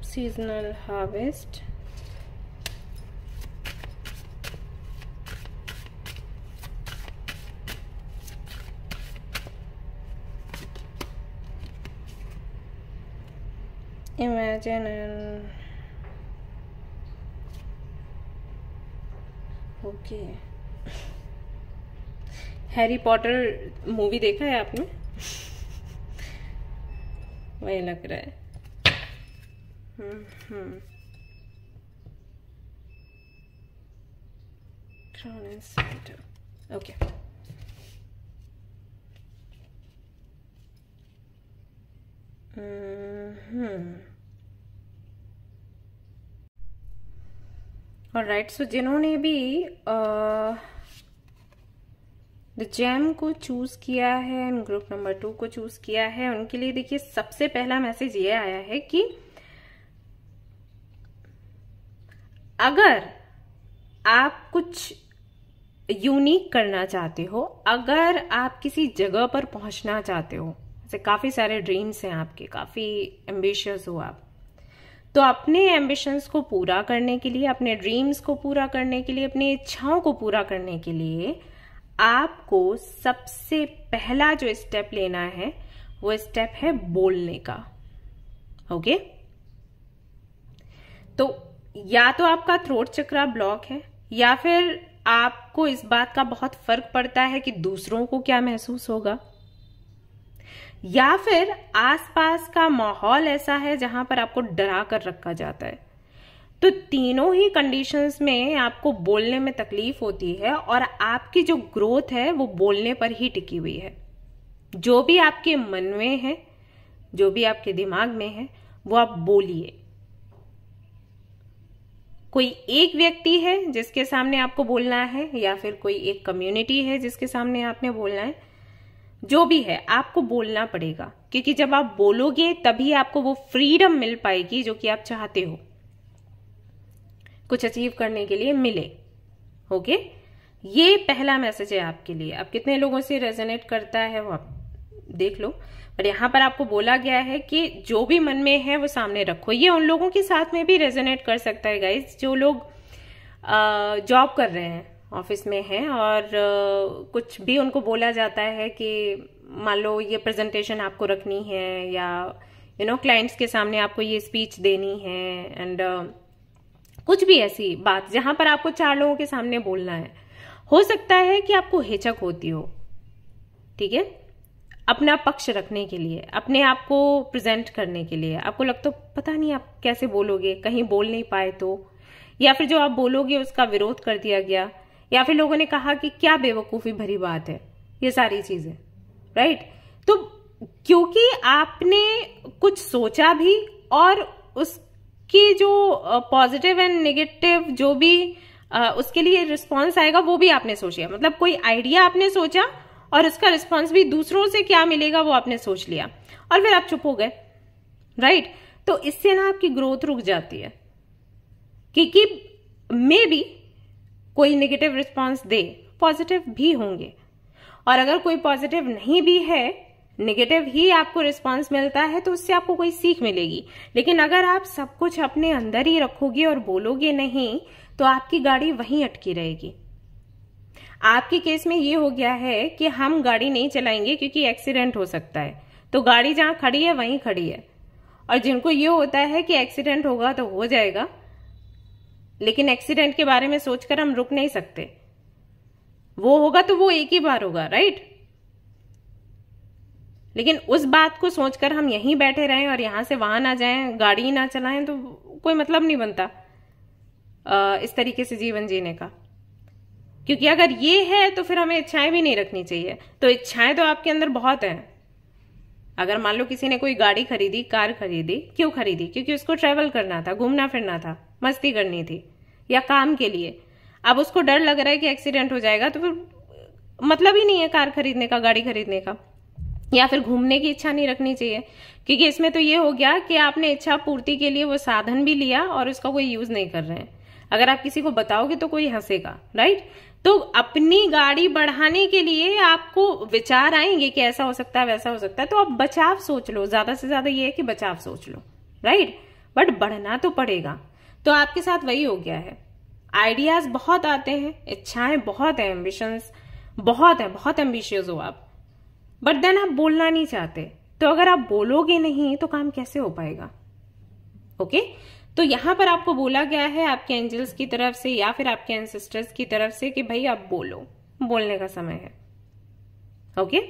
seasonal harvest imagine and okay Harry Potter movie देखा है आपने वही लग रहा है hmm, hmm. Okay hmm mm -hmm. और राइट सो जिन्होंने भी द जैम को चूज किया है ग्रुप नंबर टू को चूज किया है उनके लिए देखिए सबसे पहला मैसेज ये आया है कि अगर आप कुछ यूनिक करना चाहते हो अगर आप किसी जगह पर पहुंचना चाहते हो जैसे काफ़ी सारे ड्रीम्स हैं आपके काफ़ी एम्बिशियस हो आप तो अपने एम्बिशंस को पूरा करने के लिए अपने ड्रीम्स को पूरा करने के लिए अपनी इच्छाओं को पूरा करने के लिए आपको सबसे पहला जो स्टेप लेना है वो स्टेप है बोलने का ओके तो या तो आपका थ्रोट चक्रा ब्लॉक है या फिर आपको इस बात का बहुत फर्क पड़ता है कि दूसरों को क्या महसूस होगा या फिर आसपास का माहौल ऐसा है जहां पर आपको डरा कर रखा जाता है तो तीनों ही कंडीशंस में आपको बोलने में तकलीफ होती है और आपकी जो ग्रोथ है वो बोलने पर ही टिकी हुई है जो भी आपके मन में है जो भी आपके दिमाग में है वो आप बोलिए कोई एक व्यक्ति है जिसके सामने आपको बोलना है या फिर कोई एक कम्युनिटी है जिसके सामने आपने बोलना है जो भी है आपको बोलना पड़ेगा क्योंकि जब आप बोलोगे तभी आपको वो फ्रीडम मिल पाएगी जो कि आप चाहते हो कुछ अचीव करने के लिए मिले ओके ये पहला मैसेज है आपके लिए अब आप कितने लोगों से रेजोनेट करता है वो आप देख लो पर यहाँ पर आपको बोला गया है कि जो भी मन में है वो सामने रखो ये उन लोगों के साथ में भी रेजोनेट कर सकता है गाइज जो लोग जॉब कर रहे हैं ऑफिस में हैं और कुछ भी उनको बोला जाता है कि मान लो ये प्रेजेंटेशन आपको रखनी है या यू नो क्लाइंट्स के सामने आपको ये स्पीच देनी है एंड uh, कुछ भी ऐसी बात जहां पर आपको चार लोगों के सामने बोलना है हो सकता है कि आपको हिचक होती हो ठीक है अपना पक्ष रखने के लिए अपने आप को प्रेजेंट करने के लिए आपको लगता तो पता नहीं आप कैसे बोलोगे कहीं बोल नहीं पाए तो या फिर जो आप बोलोगे उसका विरोध कर दिया गया या फिर लोगों ने कहा कि क्या बेवकूफ़ी भरी बात है ये सारी चीज़ें राइट तो क्योंकि आपने कुछ सोचा भी और उसकी जो पॉजिटिव एंड निगेटिव जो भी उसके लिए रिस्पॉन्स आएगा वो भी आपने सोचा मतलब कोई आइडिया आपने सोचा और उसका रिस्पॉन्स भी दूसरों से क्या मिलेगा वो आपने सोच लिया और फिर आप चुप हो गए राइट तो इससे ना आपकी ग्रोथ रुक जाती है क्योंकि मे बी कोई नेगेटिव रिस्पॉन्स दे पॉजिटिव भी होंगे और अगर कोई पॉजिटिव नहीं भी है नेगेटिव ही आपको रिस्पांस मिलता है तो उससे आपको कोई सीख मिलेगी लेकिन अगर आप सब कुछ अपने अंदर ही रखोगे और बोलोगे नहीं तो आपकी गाड़ी वहीं अटकी रहेगी आपके केस में ये हो गया है कि हम गाड़ी नहीं चलाएंगे क्योंकि एक्सीडेंट हो सकता है तो गाड़ी जहां खड़ी है वहीं खड़ी है और जिनको ये होता है कि एक्सीडेंट होगा तो हो जाएगा लेकिन एक्सीडेंट के बारे में सोचकर हम रुक नहीं सकते वो होगा तो वो एक ही बार होगा राइट लेकिन उस बात को सोचकर हम यहीं बैठे रहें और यहां से वहां ना जाएं गाड़ी ना चलाएं तो कोई मतलब नहीं बनता इस तरीके से जीवन जीने का क्योंकि अगर ये है तो फिर हमें इच्छाएं भी नहीं रखनी चाहिए तो इच्छाएं तो आपके अंदर बहुत हैं अगर मान लो किसी ने कोई गाड़ी खरीदी कार खरीदी क्यों खरीदी क्योंकि उसको ट्रैवल करना था घूमना फिरना था मस्ती करनी थी या काम के लिए अब उसको डर लग रहा है कि एक्सीडेंट हो जाएगा तो फिर मतलब ही नहीं है कार खरीदने का गाड़ी खरीदने का या फिर घूमने की इच्छा नहीं रखनी चाहिए क्योंकि इसमें तो ये हो गया कि आपने इच्छा पूर्ति के लिए वो साधन भी लिया और उसका कोई यूज नहीं कर रहे हैं अगर आप किसी को बताओगे तो कोई हंसेगा राइट तो अपनी गाड़ी बढ़ाने के लिए आपको विचार आएंगे कि ऐसा हो सकता है वैसा हो सकता है तो आप बचाव सोच लो ज्यादा से ज्यादा ये है कि बचाव सोच लो राइट बट बढ़ना तो पड़ेगा तो आपके साथ वही हो गया है आइडियाज बहुत आते हैं इच्छाएं बहुत है एम्बिशंस बहुत है बहुत एम्बिशियस हो आप बट देन आप बोलना नहीं चाहते तो अगर आप बोलोगे नहीं तो काम कैसे हो पाएगा ओके okay? तो यहां पर आपको बोला गया है आपके एंजल्स की तरफ से या फिर आपके एंसेस्टर्स की तरफ से कि भाई आप बोलो बोलने का समय है ओके okay?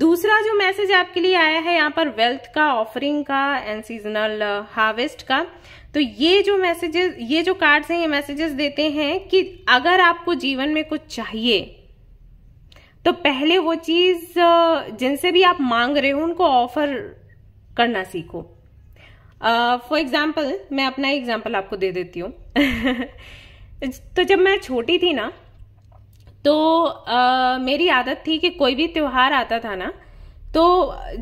दूसरा जो मैसेज आपके लिए आया है यहां पर वेल्थ का ऑफरिंग का एंड सीजनल हार्वेस्ट का तो ये जो मैसेजेस ये जो कार्ड्स हैं ये मैसेजेस देते हैं कि अगर आपको जीवन में कुछ चाहिए तो पहले वो चीज जिनसे भी आप मांग रहे हो उनको ऑफर करना सीखो फॉर uh, एग्जाम्पल मैं अपना एग्जाम्पल आपको दे देती हूँ तो जब मैं छोटी थी ना तो uh, मेरी आदत थी कि कोई भी त्यौहार आता था ना तो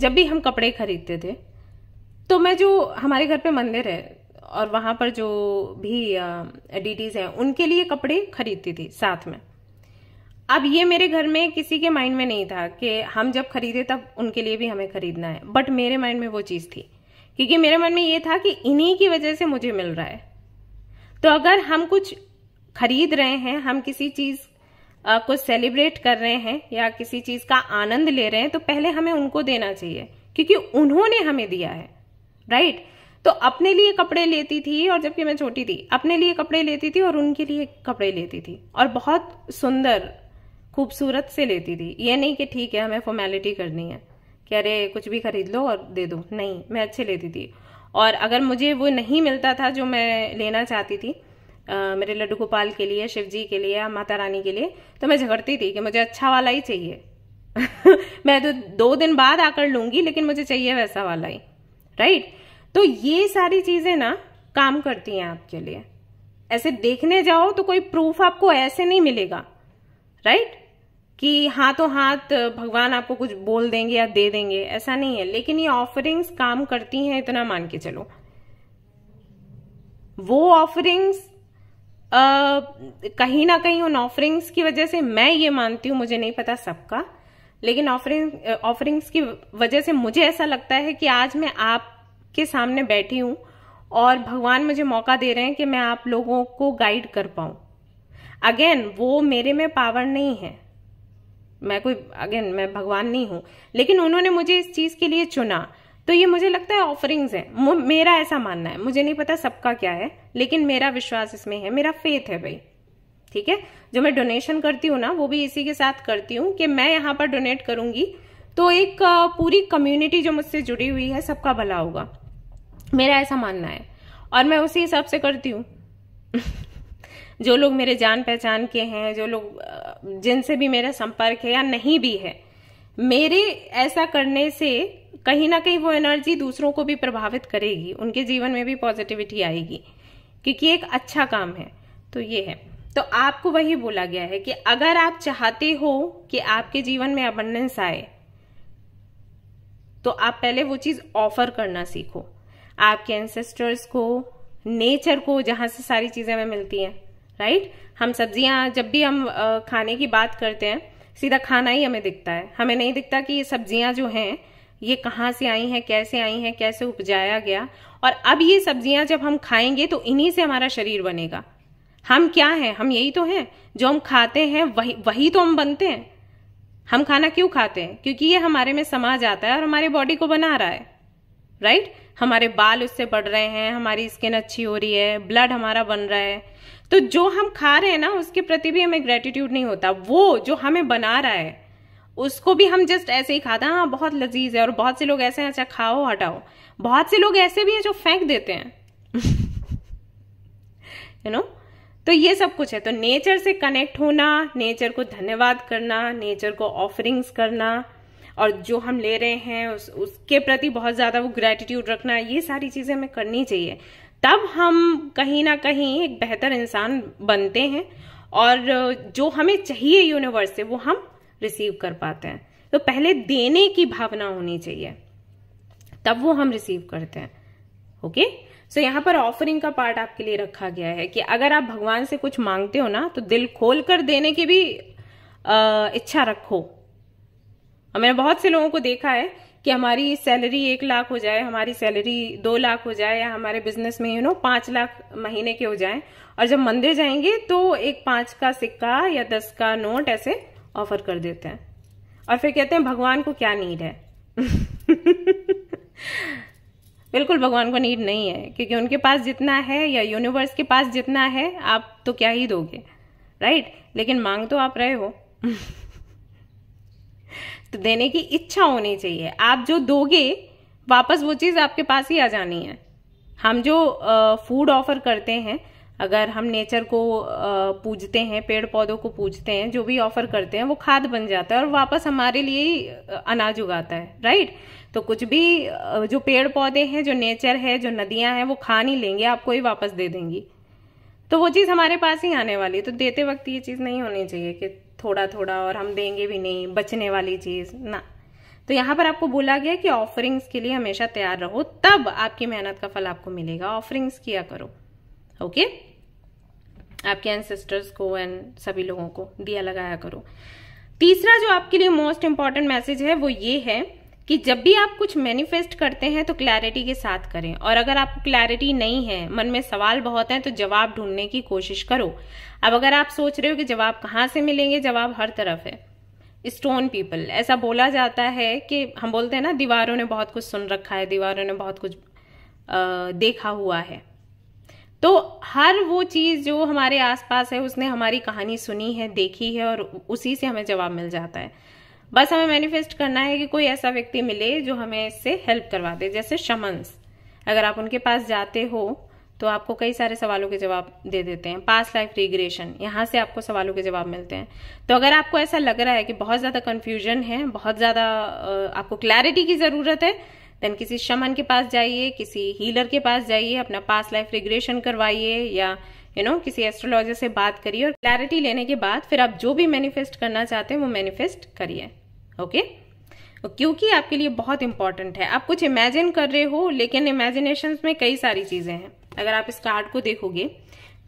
जब भी हम कपड़े खरीदते थे तो मैं जो हमारे घर पे मंदिर है और वहां पर जो भी डीटीज हैं उनके लिए कपड़े खरीदती थी साथ में अब ये मेरे घर में किसी के माइंड में नहीं था कि हम जब खरीदे तब उनके लिए भी हमें खरीदना है बट मेरे माइंड में वो चीज़ थी क्योंकि मेरे मन में ये था कि इन्हीं की वजह से मुझे मिल रहा है तो अगर हम कुछ खरीद रहे हैं हम किसी चीज़ को सेलिब्रेट कर रहे हैं या किसी चीज़ का आनंद ले रहे हैं तो पहले हमें उनको देना चाहिए क्योंकि उन्होंने हमें दिया है राइट right? तो अपने लिए कपड़े लेती थी और जबकि मैं छोटी थी अपने लिए कपड़े लेती थी और उनके लिए कपड़े लेती थी और बहुत सुंदर खूबसूरत से लेती थी ये नहीं कि ठीक है हमें फॉर्मेलिटी करनी है कि अरे कुछ भी खरीद लो और दे दो नहीं मैं अच्छे लेती थी और अगर मुझे वो नहीं मिलता था जो मैं लेना चाहती थी आ, मेरे लड्डू गोपाल के लिए शिव जी के लिए माता रानी के लिए तो मैं झगड़ती थी कि मुझे अच्छा वाला ही चाहिए मैं तो दो दिन बाद आकर लूंगी लेकिन मुझे चाहिए वैसा वाला ही राइट right? तो ये सारी चीजें ना काम करती हैं आपके लिए ऐसे देखने जाओ तो कोई प्रूफ आपको ऐसे नहीं मिलेगा राइट कि हाथों हाथ भगवान आपको कुछ बोल देंगे या दे देंगे ऐसा नहीं है लेकिन ये ऑफरिंग्स काम करती हैं इतना मान के चलो वो ऑफरिंग्स कहीं ना कहीं उन ऑफरिंग्स की वजह से मैं ये मानती हूं मुझे नहीं पता सबका लेकिन ऑफरिंग ऑफरिंग्स की वजह से मुझे ऐसा लगता है कि आज मैं आप के सामने बैठी हूँ और भगवान मुझे मौका दे रहे हैं कि मैं आप लोगों को गाइड कर पाऊँ अगेन वो मेरे में पावर नहीं है मैं कोई अगेन मैं भगवान नहीं हूँ लेकिन उन्होंने मुझे इस चीज़ के लिए चुना तो ये मुझे लगता है ऑफरिंग्स हैं मेरा ऐसा मानना है मुझे नहीं पता सबका क्या है लेकिन मेरा विश्वास इसमें है मेरा फेथ है भाई ठीक है जो मैं डोनेशन करती हूँ ना वो भी इसी के साथ करती हूँ कि मैं यहाँ पर डोनेट करूंगी तो एक पूरी कम्युनिटी जो मुझसे जुड़ी हुई है सबका भला होगा मेरा ऐसा मानना है और मैं उसी हिसाब से करती हूँ जो लोग मेरे जान पहचान के हैं जो लोग जिनसे भी मेरा संपर्क है या नहीं भी है मेरे ऐसा करने से कहीं ना कहीं वो एनर्जी दूसरों को भी प्रभावित करेगी उनके जीवन में भी पॉजिटिविटी आएगी क्योंकि एक अच्छा काम है तो ये है तो आपको वही बोला गया है कि अगर आप चाहते हो कि आपके जीवन में अबंडेंस आए तो आप पहले वो चीज ऑफर करना सीखो आपके एंसेस्टर्स को नेचर को जहां से सारी चीज़ें हमें मिलती हैं राइट हम सब्जियां जब भी हम खाने की बात करते हैं सीधा खाना ही हमें दिखता है हमें नहीं दिखता कि ये सब्जियां जो हैं ये कहाँ से आई हैं कैसे आई हैं कैसे उपजाया गया और अब ये सब्जियां जब हम खाएंगे तो इन्हीं से हमारा शरीर बनेगा हम क्या हैं हम यही तो हैं जो हम खाते हैं वही वही तो हम बनते हैं हम खाना क्यों खाते हैं क्योंकि ये हमारे में समा जाता है और हमारे बॉडी को बना रहा है राइट हमारे बाल उससे बढ़ रहे हैं हमारी स्किन अच्छी हो रही है ब्लड हमारा बन रहा है तो जो हम खा रहे हैं ना उसके प्रति भी हमें ग्रेटिट्यूड नहीं होता वो जो हमें बना रहा है उसको भी हम जस्ट ऐसे ही खाते हैं हाँ बहुत लजीज है और बहुत से लोग ऐसे हैं अच्छा खाओ हटाओ बहुत से लोग ऐसे भी हैं जो फेंक देते हैं यू नो तो ये सब कुछ है तो नेचर से कनेक्ट होना नेचर को धन्यवाद करना नेचर को ऑफरिंग्स करना और जो हम ले रहे हैं उस, उसके प्रति बहुत ज़्यादा वो ग्रेटिट्यूड रखना ये सारी चीज़ें हमें करनी चाहिए तब हम कहीं ना कहीं एक बेहतर इंसान बनते हैं और जो हमें चाहिए यूनिवर्स से वो हम रिसीव कर पाते हैं तो पहले देने की भावना होनी चाहिए तब वो हम रिसीव करते हैं ओके सो so, यहाँ पर ऑफरिंग का पार्ट आपके लिए रखा गया है कि अगर आप भगवान से कुछ मांगते हो ना तो दिल खोल कर देने की भी आ, इच्छा रखो और मैंने बहुत से लोगों को देखा है कि हमारी सैलरी एक लाख हो जाए हमारी सैलरी दो लाख हो जाए या हमारे बिजनेस में यू नो पांच लाख महीने के हो जाए और जब मंदिर जाएंगे तो एक पांच का सिक्का या दस का नोट ऐसे ऑफर कर देते हैं और फिर कहते हैं भगवान को क्या नीड है बिल्कुल भगवान को नीड नहीं है क्योंकि उनके पास जितना है या यूनिवर्स के पास जितना है आप तो क्या ही दोगे राइट लेकिन मांग तो आप रहे हो तो देने की इच्छा होनी चाहिए आप जो दोगे वापस वो चीज़ आपके पास ही आ जानी है हम जो फूड ऑफर करते हैं अगर हम नेचर को पूजते हैं पेड़ पौधों को पूजते हैं जो भी ऑफर करते हैं वो खाद बन जाता है और वापस हमारे लिए ही अनाज उगाता है राइट तो कुछ भी जो पेड़ पौधे हैं जो नेचर है जो नदियां हैं वो खा नहीं लेंगे आपको ही वापस दे देंगी तो वो चीज़ हमारे पास ही आने वाली है तो देते वक्त ये चीज़ नहीं होनी चाहिए कि थोड़ा थोड़ा और हम देंगे भी नहीं बचने वाली चीज़ ना तो यहाँ पर आपको बोला गया कि ऑफरिंग्स के लिए हमेशा तैयार रहो तब आपकी मेहनत का फल आपको मिलेगा ऑफरिंग्स किया करो ओके आपके सिस्टर्स को एंड सभी लोगों को दिया लगाया करो तीसरा जो आपके लिए मोस्ट इंपॉर्टेंट मैसेज है वो ये है कि जब भी आप कुछ मैनिफेस्ट करते हैं तो क्लैरिटी के साथ करें और अगर आपको क्लैरिटी नहीं है मन में सवाल बहुत हैं तो जवाब ढूंढने की कोशिश करो अब अगर आप सोच रहे हो कि जवाब कहाँ से मिलेंगे जवाब हर तरफ है स्टोन पीपल ऐसा बोला जाता है कि हम बोलते हैं ना दीवारों ने बहुत कुछ सुन रखा है दीवारों ने बहुत कुछ आ, देखा हुआ है तो हर वो चीज़ जो हमारे आसपास है उसने हमारी कहानी सुनी है देखी है और उसी से हमें जवाब मिल जाता है बस हमें मैनिफेस्ट करना है कि कोई ऐसा व्यक्ति मिले जो हमें इससे हेल्प करवा दे जैसे शमंस अगर आप उनके पास जाते हो तो आपको कई सारे सवालों के जवाब दे देते हैं पास लाइफ रिग्रेशन यहाँ से आपको सवालों के जवाब मिलते हैं तो अगर आपको ऐसा लग रहा है कि बहुत ज़्यादा कन्फ्यूजन है बहुत ज़्यादा आपको क्लैरिटी की ज़रूरत है देन किसी शमन के पास जाइए किसी हीलर के पास जाइए अपना पास लाइफ रिग्रेशन करवाइए या यू नो किसी एस्ट्रोलॉजर से बात करिए और क्लैरिटी लेने के बाद फिर आप जो भी मैनिफेस्ट करना चाहते हैं वो मैनिफेस्ट करिए ओके तो क्योंकि आपके लिए बहुत इंपॉर्टेंट है आप कुछ इमेजिन कर रहे हो लेकिन इमेजिनेशन में कई सारी चीजें हैं अगर आप इस कार्ड को देखोगे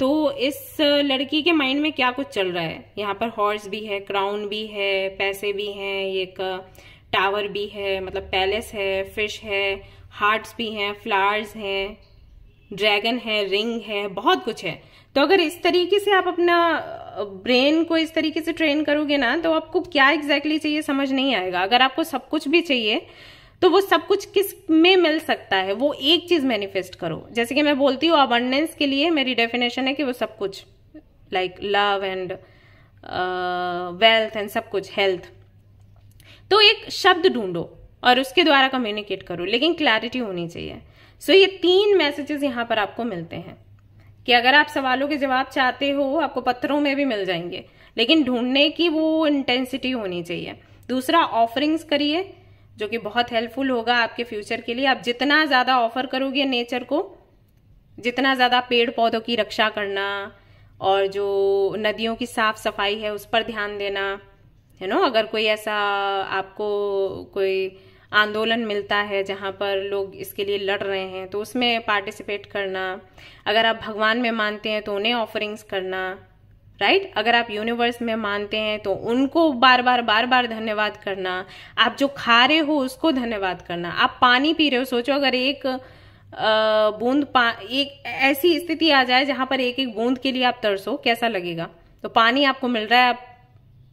तो इस लड़की के माइंड में क्या कुछ चल रहा है यहाँ पर हॉर्स भी है क्राउन भी है पैसे भी हैं एक टावर भी है मतलब पैलेस है फिश है हार्ट्स भी हैं फ्लावर्स हैं ड्रैगन है रिंग है बहुत कुछ है तो अगर इस तरीके से आप अपना ब्रेन को इस तरीके से ट्रेन करोगे ना तो आपको क्या एग्जैक्टली exactly चाहिए समझ नहीं आएगा अगर आपको सब कुछ भी चाहिए तो वो सब कुछ किस में मिल सकता है वो एक चीज मैनिफेस्ट करो जैसे कि मैं बोलती हूँ अबंडेंस के लिए मेरी डेफिनेशन है कि वो सब कुछ like love and wealth and सब कुछ हेल्थ तो एक शब्द ढूंढो और उसके द्वारा कम्युनिकेट करो लेकिन क्लैरिटी होनी चाहिए सो so, ये तीन मैसेजेस यहाँ पर आपको मिलते हैं कि अगर आप सवालों के जवाब चाहते हो आपको पत्थरों में भी मिल जाएंगे लेकिन ढूंढने की वो इंटेंसिटी होनी चाहिए दूसरा ऑफरिंग्स करिए जो कि बहुत हेल्पफुल होगा आपके फ्यूचर के लिए आप जितना ज़्यादा ऑफर करोगे नेचर को जितना ज़्यादा पेड़ पौधों की रक्षा करना और जो नदियों की साफ सफाई है उस पर ध्यान देना है नो अगर कोई ऐसा आपको कोई आंदोलन मिलता है जहाँ पर लोग इसके लिए लड़ रहे हैं तो उसमें पार्टिसिपेट करना अगर आप भगवान में मानते हैं तो उन्हें ऑफरिंग्स करना राइट right? अगर आप यूनिवर्स में मानते हैं तो उनको बार बार बार बार धन्यवाद करना आप जो खा रहे हो उसको धन्यवाद करना आप पानी पी रहे हो सोचो अगर एक बूंद पा एक ऐसी स्थिति आ जाए जहां पर एक एक बूंद के लिए आप तरसो कैसा लगेगा तो पानी आपको मिल रहा है आप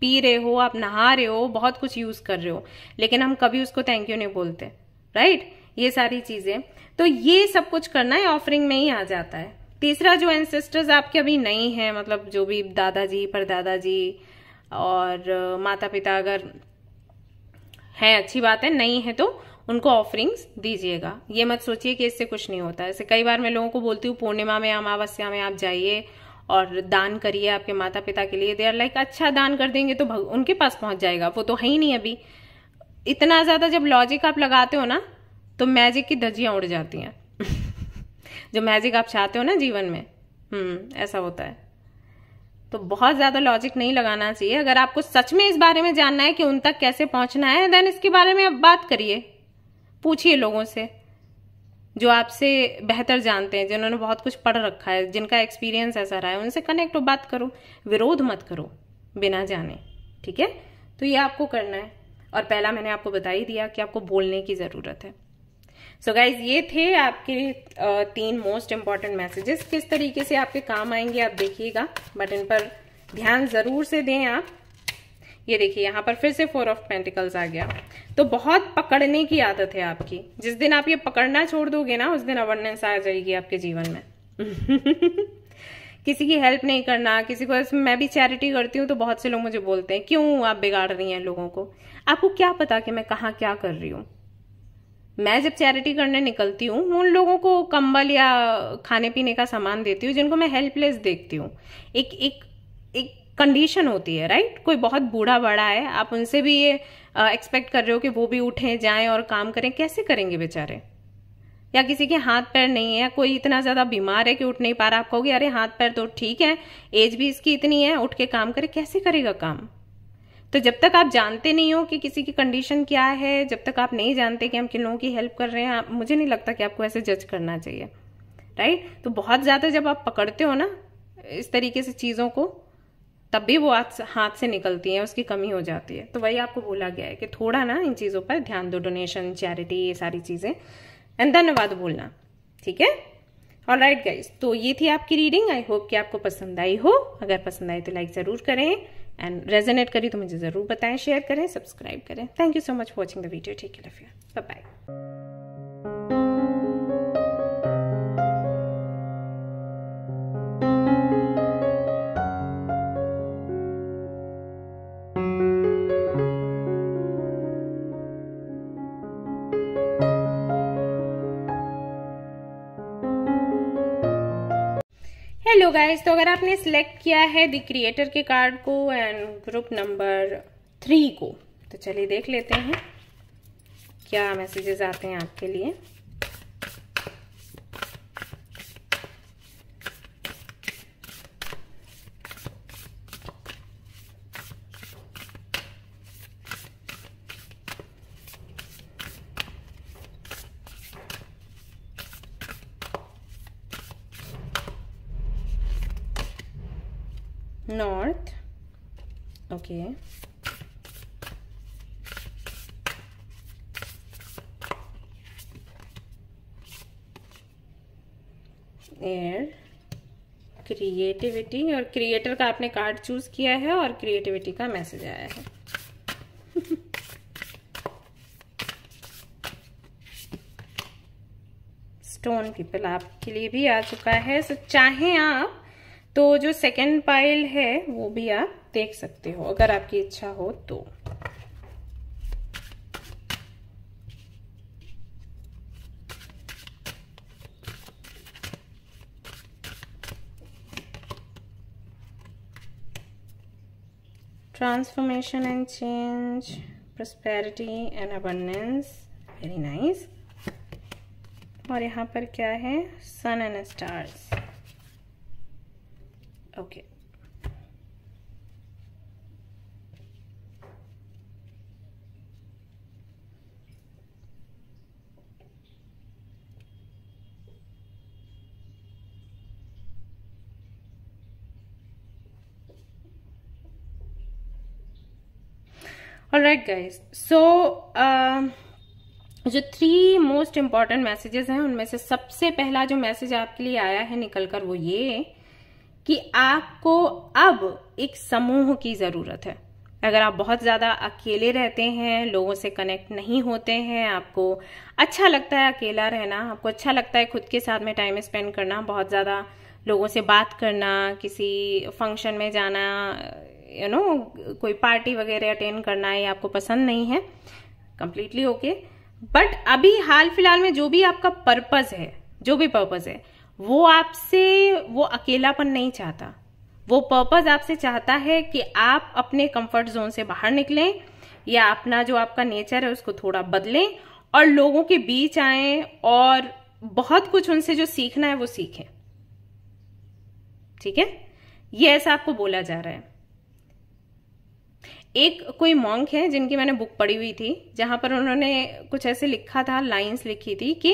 पी रहे हो आप नहा रहे हो बहुत कुछ यूज कर रहे हो लेकिन हम कभी उसको थैंक यू नहीं बोलते राइट ये सारी चीजें तो ये सब कुछ करना है ऑफरिंग में ही आ जाता है तीसरा जो एंसेस्टर्स आपके अभी नहीं है मतलब जो भी दादाजी परदादाजी और माता पिता अगर है अच्छी बात है नहीं है तो उनको ऑफरिंग्स दीजिएगा ये मत सोचिए कि इससे कुछ नहीं होता है ऐसे कई बार मैं लोगों को बोलती हूँ पूर्णिमा में अमावस्या में आप जाइए और दान करिए आपके माता पिता के लिए दे आर लाइक अच्छा दान कर देंगे तो उनके पास पहुंच जाएगा वो तो है ही नहीं अभी इतना ज़्यादा जब लॉजिक आप लगाते हो ना तो मैजिक की धज्जियाँ उड़ जाती हैं जो मैजिक आप चाहते हो ना जीवन में हम्म, ऐसा होता है तो बहुत ज़्यादा लॉजिक नहीं लगाना चाहिए अगर आपको सच में इस बारे में जानना है कि उन तक कैसे पहुंचना है देन इसके बारे में आप बात करिए पूछिए लोगों से जो आपसे बेहतर जानते हैं जिन्होंने बहुत कुछ पढ़ रखा है जिनका एक्सपीरियंस ऐसा रहा है उनसे कनेक्ट हो बात करो विरोध मत करो बिना जाने ठीक है तो ये आपको करना है और पहला मैंने आपको बता ही दिया कि आपको बोलने की ज़रूरत है सो so गाइज ये थे आपके तीन मोस्ट इम्पॉर्टेंट मैसेजेस किस तरीके से आपके काम आएंगे आप देखिएगा बट इन पर ध्यान ज़रूर से दें आप ये देखिए यहाँ पर फिर से फोर ऑफ पेंटिकल्स आ गया तो बहुत पकड़ने की आदत है आपकी जिस दिन आप ये पकड़ना छोड़ दोगे ना उस दिन अवर्नेंस आ जाएगी आपके जीवन में किसी की हेल्प नहीं करना किसी को मैं भी चैरिटी करती हूँ तो बहुत से लोग मुझे बोलते हैं क्यों आप बिगाड़ रही हैं लोगों को आपको क्या पता कि मैं कहाँ क्या कर रही हूँ मैं जब चैरिटी करने निकलती हूँ उन लोगों को कंबल या खाने पीने का सामान देती हूँ जिनको मैं हेल्पलेस देखती हूँ एक एक एक कंडीशन होती है राइट कोई बहुत बूढ़ा बड़ा है आप उनसे भी ये एक्सपेक्ट कर रहे हो कि वो भी उठें जाएं और काम करें कैसे करेंगे बेचारे या किसी के हाथ पैर नहीं है कोई इतना ज़्यादा बीमार है कि उठ नहीं पा रहा आप कहोगे अरे हाथ पैर तो ठीक है एज भी इसकी इतनी है उठ के काम करे कैसे करेगा काम तो जब तक आप जानते नहीं हो कि किसी की कंडीशन क्या है जब तक आप नहीं जानते कि हम किन लोगों की हेल्प कर रहे हैं मुझे नहीं लगता कि आपको ऐसे जज करना चाहिए राइट तो बहुत ज़्यादा जब आप पकड़ते हो ना इस तरीके से चीज़ों को तब भी वो हाथ से निकलती है उसकी कमी हो जाती है तो वही आपको बोला गया है कि थोड़ा ना इन चीज़ों पर ध्यान दो डोनेशन चैरिटी ये सारी चीज़ें एंड धन्यवाद बोलना ठीक है ऑल राइट गाइज तो ये थी आपकी रीडिंग आई होप कि आपको पसंद आई हो अगर पसंद आई तो लाइक ज़रूर करें एंड रेजोनेट करी तो मुझे ज़रूर बताएं शेयर करें सब्सक्राइब करें thank you so much for watching the video लफिया बाय बाय सो तो अगर आपने सिलेक्ट किया है द क्रिएटर के कार्ड को एंड ग्रुप नंबर थ्री को तो चलिए देख लेते हैं क्या मैसेजेस आते हैं आपके लिए क्रिएटिविटी और क्रिएटर का आपने कार्ड चूज किया है और क्रिएटिविटी का मैसेज आया है स्टोन पीपल आपके लिए भी आ चुका है सो चाहे आप तो जो सेकेंड पाइल है वो भी आप देख सकते हो अगर आपकी इच्छा हो तो transformation and change prosperity and abundance very nice और यहाँ पर क्या है sun and stars okay right guys so जो थ्री मोस्ट इम्पॉर्टेंट मैसेजेस हैं उनमें से सबसे पहला जो मैसेज आपके लिए आया है निकलकर वो ये कि आपको अब एक समूह की जरूरत है अगर आप बहुत ज़्यादा अकेले रहते हैं लोगों से कनेक्ट नहीं होते हैं आपको अच्छा लगता है अकेला रहना आपको अच्छा लगता है खुद के साथ में टाइम स्पेंड करना बहुत ज़्यादा लोगों से बात करना किसी फंक्शन में जाना यू नो कोई पार्टी वगैरह अटेंड करना है आपको पसंद नहीं है कंप्लीटली ओके बट अभी हाल फिलहाल में जो भी आपका पर्पज है जो भी पर्पज है वो आपसे वो अकेलापन नहीं चाहता वो पर्पज आपसे चाहता है कि आप अपने कंफर्ट जोन से बाहर निकलें या अपना जो आपका नेचर है उसको थोड़ा बदलें और लोगों के बीच आए और बहुत कुछ उनसे जो सीखना है वो सीखें ठीक है ये ऐसा आपको बोला जा रहा है एक कोई मॉन्क है जिनकी मैंने बुक पढ़ी हुई थी जहां पर उन्होंने कुछ ऐसे लिखा था लाइंस लिखी थी कि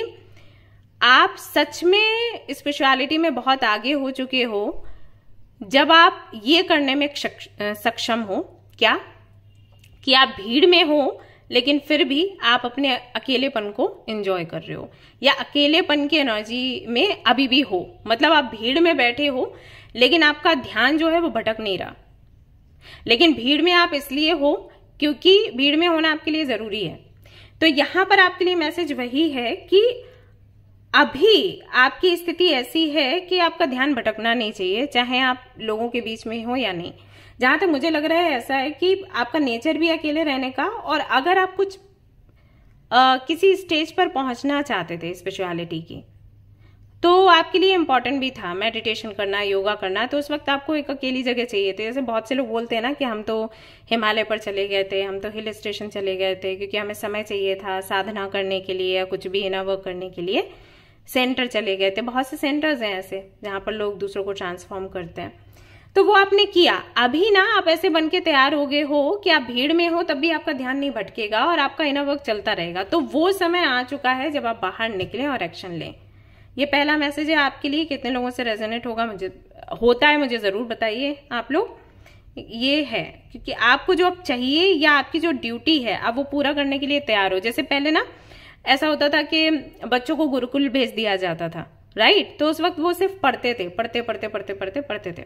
आप सच में स्पिरिचुअलिटी में बहुत आगे हो चुके हो जब आप ये करने में सक्षम हो क्या कि आप भीड़ में हो लेकिन फिर भी आप अपने अकेलेपन को एंजॉय कर रहे हो या अकेलेपन की एनर्जी में अभी भी हो मतलब आप भीड़ में बैठे हो लेकिन आपका ध्यान जो है वो भटक नहीं रहा लेकिन भीड़ में आप इसलिए हो क्योंकि भीड़ में होना आपके लिए ज़रूरी है तो यहां पर आपके लिए मैसेज वही है कि अभी आपकी स्थिति ऐसी है कि आपका ध्यान भटकना नहीं चाहिए चाहे आप लोगों के बीच में हो या नहीं जहां तक मुझे लग रहा है ऐसा है कि आपका नेचर भी अकेले रहने का और अगर आप कुछ आ, किसी स्टेज पर पहुंचना चाहते थे स्पेशलिटी की तो आपके लिए इम्पॉर्टेंट भी था मेडिटेशन करना योगा करना तो उस वक्त आपको एक अकेली जगह चाहिए थी जैसे बहुत से लोग बोलते हैं ना कि हम तो हिमालय पर चले गए थे हम तो हिल स्टेशन चले गए थे क्योंकि हमें समय चाहिए था साधना करने के लिए या कुछ भी इना वर्क करने के लिए सेंटर चले गए थे बहुत से सेंटर्स हैं ऐसे जहाँ पर लोग दूसरों को ट्रांसफॉर्म करते हैं तो वो आपने किया अभी ना आप ऐसे बन के तैयार हो गए हो कि आप भीड़ में हो तब भी आपका ध्यान नहीं भटकेगा और आपका इनर वर्क चलता रहेगा तो वो समय आ चुका है जब आप बाहर निकलें और एक्शन लें ये पहला मैसेज है आपके लिए कितने लोगों से रेजोनेट होगा मुझे होता है मुझे ज़रूर बताइए आप लोग ये है क्योंकि आपको जो अब चाहिए या आपकी जो ड्यूटी है अब वो पूरा करने के लिए तैयार हो जैसे पहले ना ऐसा होता था कि बच्चों को गुरुकुल भेज दिया जाता था राइट तो उस वक्त वो सिर्फ पढ़ते थे पढ़ते पढ़ते पढ़ते पढ़ते पढ़ते थे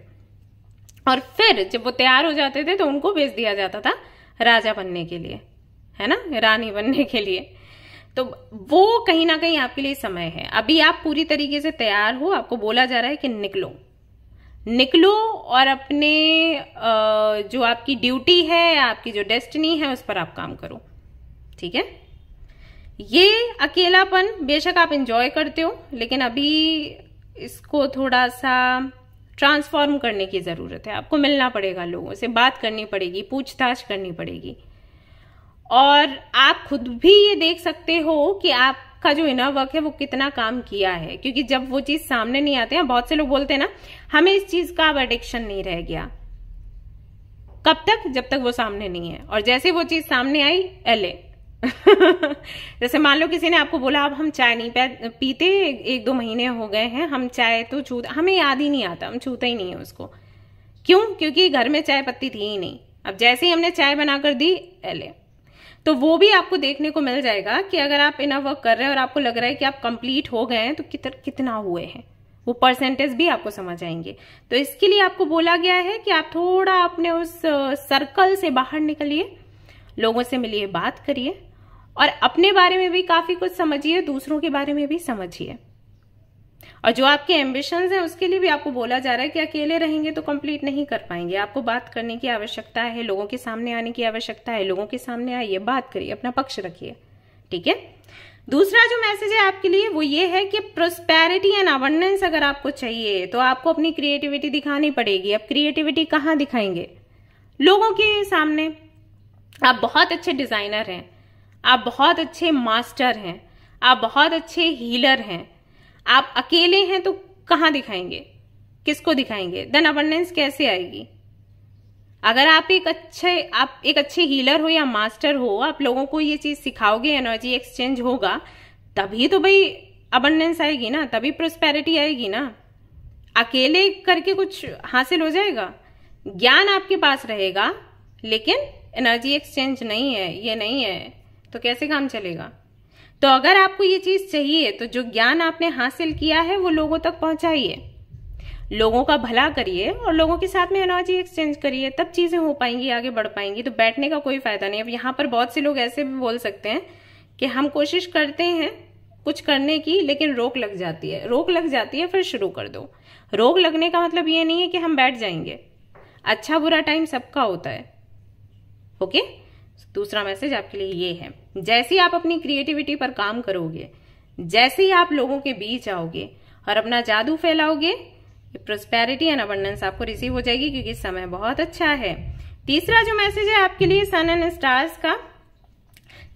और फिर जब वो तैयार हो जाते थे तो उनको भेज दिया जाता था राजा बनने के लिए है ना रानी बनने के लिए तो वो कहीं ना कहीं आपके लिए समय है अभी आप पूरी तरीके से तैयार हो आपको बोला जा रहा है कि निकलो निकलो और अपने जो आपकी ड्यूटी है आपकी जो डेस्टिनी है उस पर आप काम करो ठीक है ये अकेलापन बेशक आप इंजॉय करते हो लेकिन अभी इसको थोड़ा सा ट्रांसफॉर्म करने की ज़रूरत है आपको मिलना पड़ेगा लोगों से बात करनी पड़ेगी पूछताछ करनी पड़ेगी और आप खुद भी ये देख सकते हो कि आपका जो इनर वर्क है वो कितना काम किया है क्योंकि जब वो चीज सामने नहीं आते हैं बहुत से लोग बोलते हैं ना हमें इस चीज का अब एडिक्शन नहीं रह गया कब तक जब तक वो सामने नहीं है और जैसे वो चीज सामने आई एले जैसे मान लो किसी ने आपको बोला अब हम चाय नहीं पीते एक दो महीने हो गए हैं हम चाय तो छू हमें याद ही नहीं आता हम छूते ही नहीं है उसको क्यों क्योंकि घर में चाय पत्ती थी ही नहीं अब जैसे ही हमने चाय बनाकर दी एले तो वो भी आपको देखने को मिल जाएगा कि अगर आप इना वर्क कर रहे हैं और आपको लग रहा है कि आप कंप्लीट हो गए हैं तो कित, कितना हुए हैं वो परसेंटेज भी आपको समझ आएंगे तो इसके लिए आपको बोला गया है कि आप थोड़ा अपने उस सर्कल से बाहर निकलिए लोगों से मिलिए बात करिए और अपने बारे में भी काफ़ी कुछ समझिए दूसरों के बारे में भी समझिए और जो आपके एम्बिशंस हैं उसके लिए भी आपको बोला जा रहा है कि अकेले रहेंगे तो कंप्लीट नहीं कर पाएंगे आपको बात करने की आवश्यकता है लोगों के सामने आने की आवश्यकता है लोगों के सामने आइए बात करिए अपना पक्ष रखिए ठीक है दूसरा जो मैसेज है आपके लिए वो ये है कि प्रोस्पैरिटी एंड अवर्नेंस अगर आपको चाहिए तो आपको अपनी क्रिएटिविटी दिखानी पड़ेगी अब क्रिएटिविटी कहाँ दिखाएंगे लोगों के सामने आप बहुत अच्छे डिजाइनर हैं आप बहुत अच्छे मास्टर हैं आप बहुत अच्छे हीलर हैं आप अकेले हैं तो कहाँ दिखाएंगे किसको दिखाएंगे देन अबंडेंस कैसे आएगी अगर आप एक अच्छे आप एक अच्छे हीलर हो या मास्टर हो आप लोगों को ये चीज सिखाओगे एनर्जी एक्सचेंज होगा तभी तो भाई अबंडेंस आएगी ना तभी प्रोस्पेरिटी आएगी ना अकेले करके कुछ हासिल हो जाएगा ज्ञान आपके पास रहेगा लेकिन एनर्जी एक्सचेंज नहीं है ये नहीं है तो कैसे काम चलेगा तो अगर आपको ये चीज़ चाहिए तो जो ज्ञान आपने हासिल किया है वो लोगों तक पहुंचाइए लोगों का भला करिए और लोगों के साथ में एनर्जी एक्सचेंज करिए तब चीज़ें हो पाएंगी आगे बढ़ पाएंगी तो बैठने का कोई फ़ायदा नहीं अब यहाँ पर बहुत से लोग ऐसे भी बोल सकते हैं कि हम कोशिश करते हैं कुछ करने की लेकिन रोक लग जाती है रोक लग जाती है फिर शुरू कर दो रोक लगने का मतलब ये नहीं है कि हम बैठ जाएंगे अच्छा बुरा टाइम सबका होता है ओके okay? दूसरा मैसेज आपके लिए ये है जैसे ही आप अपनी क्रिएटिविटी पर काम करोगे जैसे ही आप लोगों के बीच आओगे और अपना जादू फैलाओगे प्रोस्पेरिटी एंड अबंडेंस आपको रिसीव हो जाएगी क्योंकि समय बहुत अच्छा है तीसरा जो मैसेज है आपके लिए सन एंड स्टार्स का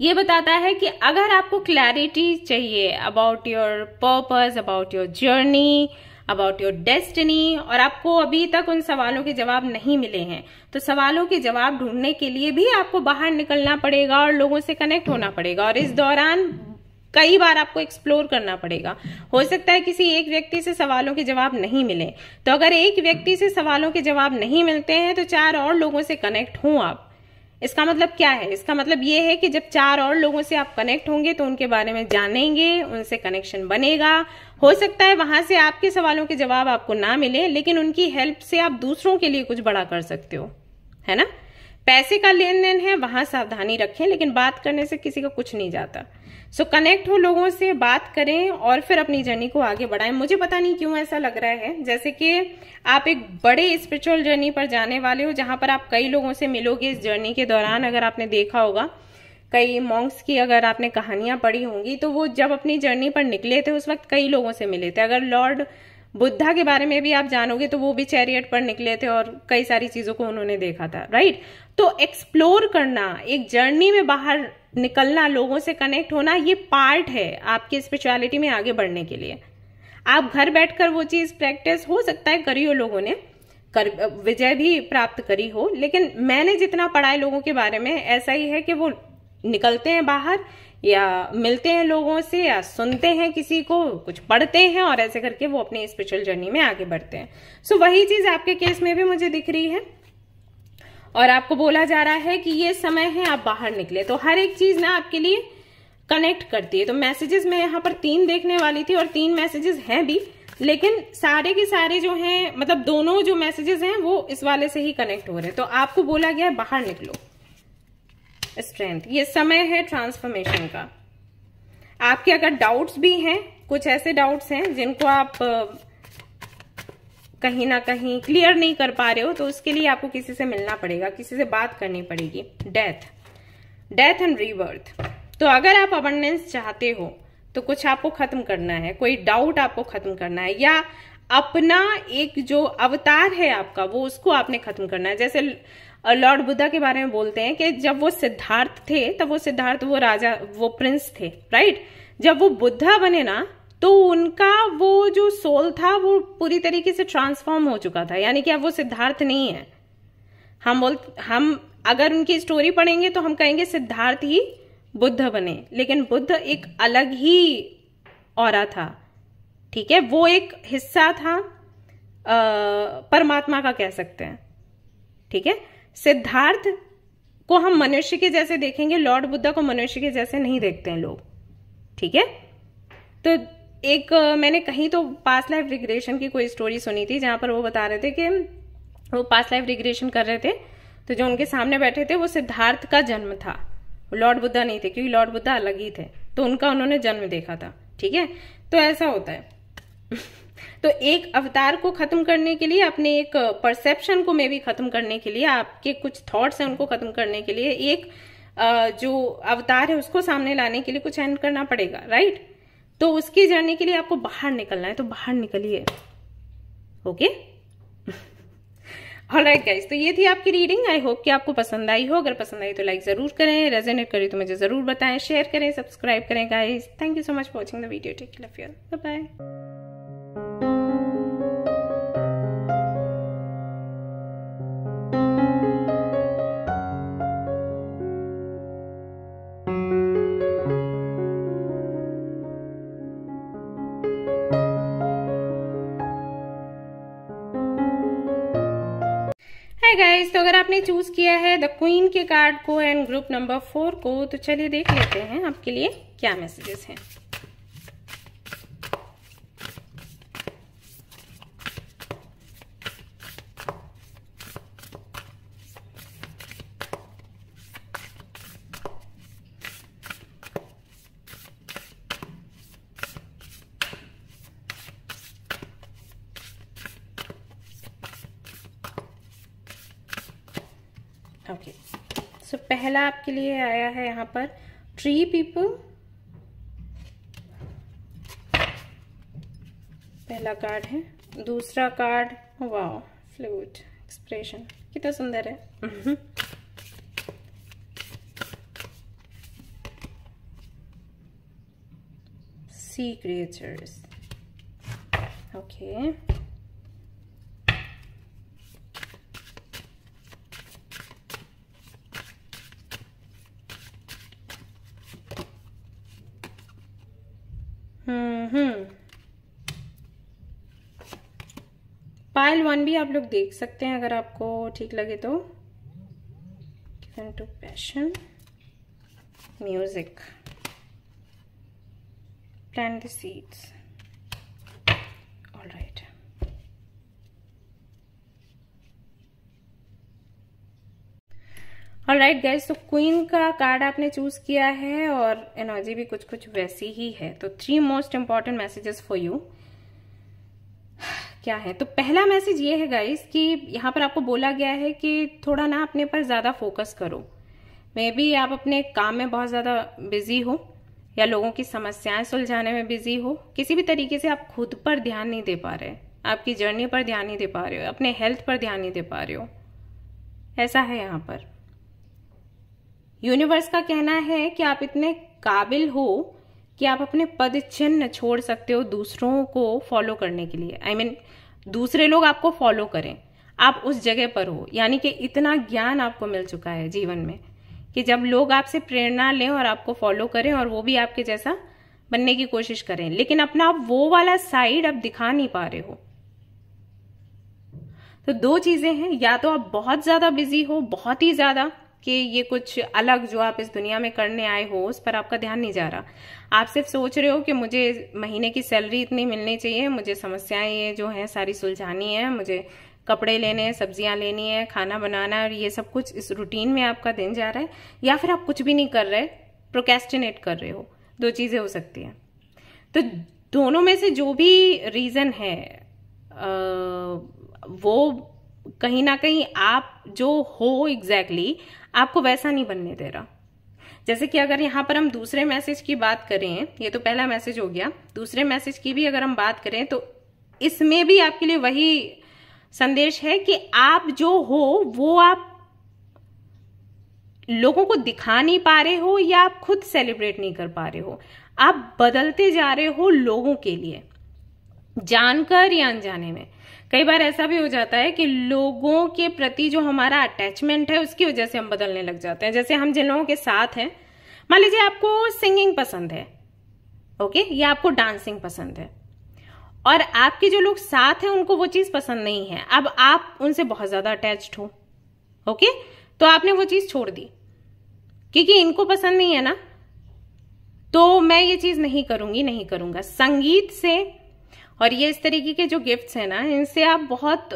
ये बताता है कि अगर आपको क्लैरिटी चाहिए about your purpose about your journey about your destiny और आपको अभी तक उन सवालों के जवाब नहीं मिले हैं तो सवालों के जवाब ढूंढने के लिए भी आपको बाहर निकलना पड़ेगा और लोगों से कनेक्ट होना पड़ेगा और इस दौरान कई बार आपको एक्सप्लोर करना पड़ेगा हो सकता है किसी एक व्यक्ति से सवालों के जवाब नहीं मिले तो अगर एक व्यक्ति से सवालों के जवाब नहीं मिलते हैं तो चार और लोगों से कनेक्ट हों आप इसका मतलब क्या है इसका मतलब ये है कि जब चार और लोगों से आप कनेक्ट होंगे तो उनके बारे में जानेंगे उनसे कनेक्शन बनेगा हो सकता है वहां से आपके सवालों के जवाब आपको ना मिले लेकिन उनकी हेल्प से आप दूसरों के लिए कुछ बड़ा कर सकते हो है ना पैसे का लेन देन है वहां सावधानी रखें लेकिन बात करने से किसी का कुछ नहीं जाता सो कनेक्ट हो लोगों से बात करें और फिर अपनी जर्नी को आगे बढ़ाएं मुझे पता नहीं क्यों ऐसा लग रहा है जैसे कि आप एक बड़े स्पिरिचुअल जर्नी पर जाने वाले हो जहां पर आप कई लोगों से मिलोगे इस जर्नी के दौरान अगर आपने देखा होगा कई मॉन्क्स की अगर आपने कहानियां पढ़ी होंगी तो वो जब अपनी जर्नी पर निकले थे उस वक्त कई लोगों से मिले थे अगर लॉर्ड बुद्धा के बारे में भी आप जानोगे तो वो भी चैरियट पर निकले थे और कई सारी चीजों को उन्होंने देखा था राइट तो एक्सप्लोर करना एक जर्नी में बाहर निकलना लोगों से कनेक्ट होना ये पार्ट है आपकी स्पिरिचुअलिटी में आगे बढ़ने के लिए आप घर बैठकर वो चीज़ प्रैक्टिस हो सकता है करी हो लोगों ने कर विजय भी प्राप्त करी हो लेकिन मैंने जितना पढ़ा है लोगों के बारे में ऐसा ही है कि वो निकलते हैं बाहर या मिलते हैं लोगों से या सुनते हैं किसी को कुछ पढ़ते हैं और ऐसे करके वो अपनी स्पिरिचुअल जर्नी में आगे बढ़ते हैं सो so, वही चीज़ आपके केस में भी मुझे दिख रही है और आपको बोला जा रहा है कि ये समय है आप बाहर निकले तो हर एक चीज ना आपके लिए कनेक्ट करती है तो मैसेजेस मैं यहाँ पर तीन देखने वाली थी और तीन मैसेजेस हैं भी लेकिन सारे के सारे जो हैं मतलब दोनों जो मैसेजेस हैं वो इस वाले से ही कनेक्ट हो रहे हैं तो आपको बोला गया है बाहर निकलो स्ट्रेंथ ये समय है ट्रांसफॉर्मेशन का आपके अगर डाउट्स भी हैं कुछ ऐसे डाउट्स हैं जिनको आप कहीं ना कहीं क्लियर नहीं कर पा रहे हो तो उसके लिए आपको किसी से मिलना पड़ेगा किसी से बात करनी पड़ेगी डेथ डेथ एंड रीबर्थ तो अगर आप अबंडेंस चाहते हो तो कुछ आपको खत्म करना है कोई डाउट आपको खत्म करना है या अपना एक जो अवतार है आपका वो उसको आपने खत्म करना है जैसे लॉर्ड बुद्धा के बारे में बोलते हैं कि जब वो सिद्धार्थ थे तब वो सिद्धार्थ वो राजा वो प्रिंस थे राइट जब वो बुद्धा बने ना तो उनका वो जो सोल था वो पूरी तरीके से ट्रांसफॉर्म हो चुका था यानी कि अब वो सिद्धार्थ नहीं है हम बोल हम अगर उनकी स्टोरी पढ़ेंगे तो हम कहेंगे सिद्धार्थ ही बुद्ध बने लेकिन बुद्ध एक अलग ही और था ठीक है वो एक हिस्सा था परमात्मा का कह सकते हैं ठीक है सिद्धार्थ को हम मनुष्य के जैसे देखेंगे लॉर्ड बुद्धा को मनुष्य के जैसे नहीं देखते हैं लोग ठीक है तो एक मैंने कहीं तो पास्ट लाइफ रिग्रेशन की कोई स्टोरी सुनी थी जहां पर वो बता रहे थे कि वो पास्ट लाइफ रिग्रेशन कर रहे थे तो जो उनके सामने बैठे थे वो सिद्धार्थ का जन्म था लॉर्ड बुद्धा नहीं थे क्योंकि लॉर्ड बुद्धा अलग ही थे तो उनका उन्होंने जन्म देखा था ठीक है तो ऐसा होता है तो एक अवतार को खत्म करने के लिए अपने एक परसेप्शन को मे भी खत्म करने के लिए आपके कुछ थॉट्स हैं उनको खत्म करने के लिए एक जो अवतार है उसको सामने लाने के लिए कुछ एंड करना पड़ेगा राइट तो उसकी जर्नी के लिए आपको बाहर निकलना है तो बाहर निकलिए ओके राइट गाइज तो ये थी आपकी रीडिंग आई होप कि आपको पसंद आई हो अगर पसंद आई तो लाइक जरूर करें रेजोनेट करें तो मुझे जरूर बताएं शेयर करें सब्सक्राइब करें guys thank you so much for watching the video take love bye next तो अगर आपने चूज किया है द क्वीन के कार्ड को एंड ग्रुप नंबर फोर को तो चलिए देख लेते हैं आपके लिए क्या मैसेजेस हैं लिए आया है यहाँ पर ट्री पीपल पहला कार्ड है दूसरा कार्ड वाओ फ्लूट एक्सप्रेशन कितना सुंदर है सी क्रिएटर्स okay वन भी आप लोग देख सकते हैं अगर आपको ठीक लगे तो to passion music plan the seeds all right all right guys तो क्वीन का कार्ड आपने चूज किया है और एनर्जी भी कुछ कुछ वैसी ही है तो three most important messages for you क्या है तो पहला मैसेज ये है गाइस कि यहाँ पर आपको बोला गया है कि थोड़ा ना अपने पर ज़्यादा फोकस करो मे बी आप अपने काम में बहुत ज़्यादा बिजी हो या लोगों की समस्याएं सुलझाने में बिजी हो किसी भी तरीके से आप खुद पर ध्यान नहीं दे पा रहे आपकी जर्नी पर ध्यान नहीं दे पा रहे हो अपने हेल्थ पर ध्यान नहीं दे पा रहे हो ऐसा है यहाँ पर यूनिवर्स का कहना है कि आप इतने काबिल हो कि आप अपने पद चिन्ह छोड़ सकते हो दूसरों को फॉलो करने के लिए आई I मीन mean, दूसरे लोग आपको फॉलो करें आप उस जगह पर हो यानी कि इतना ज्ञान आपको मिल चुका है जीवन में कि जब लोग आपसे प्रेरणा लें और आपको फॉलो करें और वो भी आपके जैसा बनने की कोशिश करें लेकिन अपना आप वो वाला साइड आप दिखा नहीं पा रहे हो तो दो चीजें हैं या तो आप बहुत ज्यादा बिजी हो बहुत ही ज्यादा कि ये कुछ अलग जो आप इस दुनिया में करने आए हो उस पर आपका ध्यान नहीं जा रहा आप सिर्फ सोच रहे हो कि मुझे महीने की सैलरी इतनी मिलनी चाहिए मुझे समस्याएं ये जो हैं सारी सुलझानी है मुझे कपड़े लेने हैं सब्जियां लेनी है खाना बनाना है और ये सब कुछ इस रूटीन में आपका दिन जा रहा है या फिर आप कुछ भी नहीं कर रहे प्रोकेस्टिनेट कर रहे हो दो चीज़ें हो सकती हैं तो दोनों में से जो भी रीज़न है आ, वो कहीं ना कहीं आप जो हो एग्जैक्टली exactly, आपको वैसा नहीं बनने दे रहा जैसे कि अगर यहां पर हम दूसरे मैसेज की बात करें ये तो पहला मैसेज हो गया दूसरे मैसेज की भी अगर हम बात करें तो इसमें भी आपके लिए वही संदेश है कि आप जो हो वो आप लोगों को दिखा नहीं पा रहे हो या आप खुद सेलिब्रेट नहीं कर पा रहे हो आप बदलते जा रहे हो लोगों के लिए जानकर या अनजाने में कई बार ऐसा भी हो जाता है कि लोगों के प्रति जो हमारा अटैचमेंट है उसकी वजह से हम बदलने लग जाते हैं जैसे हम जिन लोगों के साथ हैं मान लीजिए आपको सिंगिंग पसंद है ओके या आपको डांसिंग पसंद है और आपके जो लोग साथ हैं उनको वो चीज़ पसंद नहीं है अब आप उनसे बहुत ज़्यादा अटैच्ड हो ओके तो आपने वो चीज़ छोड़ दी क्योंकि इनको पसंद नहीं है ना तो मैं ये चीज़ नहीं करूंगी नहीं करूंगा संगीत से और ये इस तरीके के जो गिफ्ट्स हैं ना इनसे आप बहुत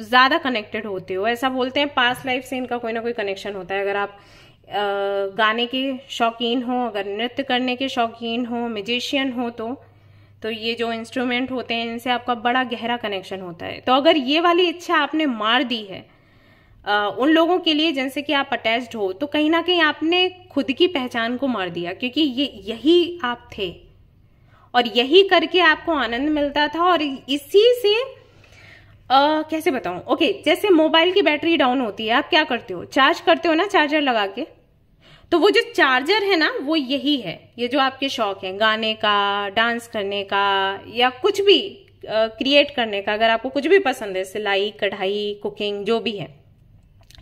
ज़्यादा कनेक्टेड होते हो ऐसा बोलते हैं पास्ट लाइफ से इनका कोई ना कोई कनेक्शन होता है अगर आप गाने के शौकीन हो अगर नृत्य करने के शौकीन हो म्यूजिशियन हो तो तो ये जो इंस्ट्रूमेंट होते हैं इनसे आपका बड़ा गहरा कनेक्शन होता है तो अगर ये वाली इच्छा आपने मार दी है आ, उन लोगों के लिए जिनसे कि आप अटैच्ड हो तो कहीं ना कहीं आपने खुद की पहचान को मार दिया क्योंकि ये यही आप थे और यही करके आपको आनंद मिलता था और इसी से आ, कैसे बताऊं ओके जैसे मोबाइल की बैटरी डाउन होती है आप क्या करते हो चार्ज करते हो ना चार्जर लगा के तो वो जो चार्जर है ना वो यही है ये जो आपके शौक है गाने का डांस करने का या कुछ भी क्रिएट करने का अगर आपको कुछ भी पसंद है सिलाई कढ़ाई कुकिंग जो भी है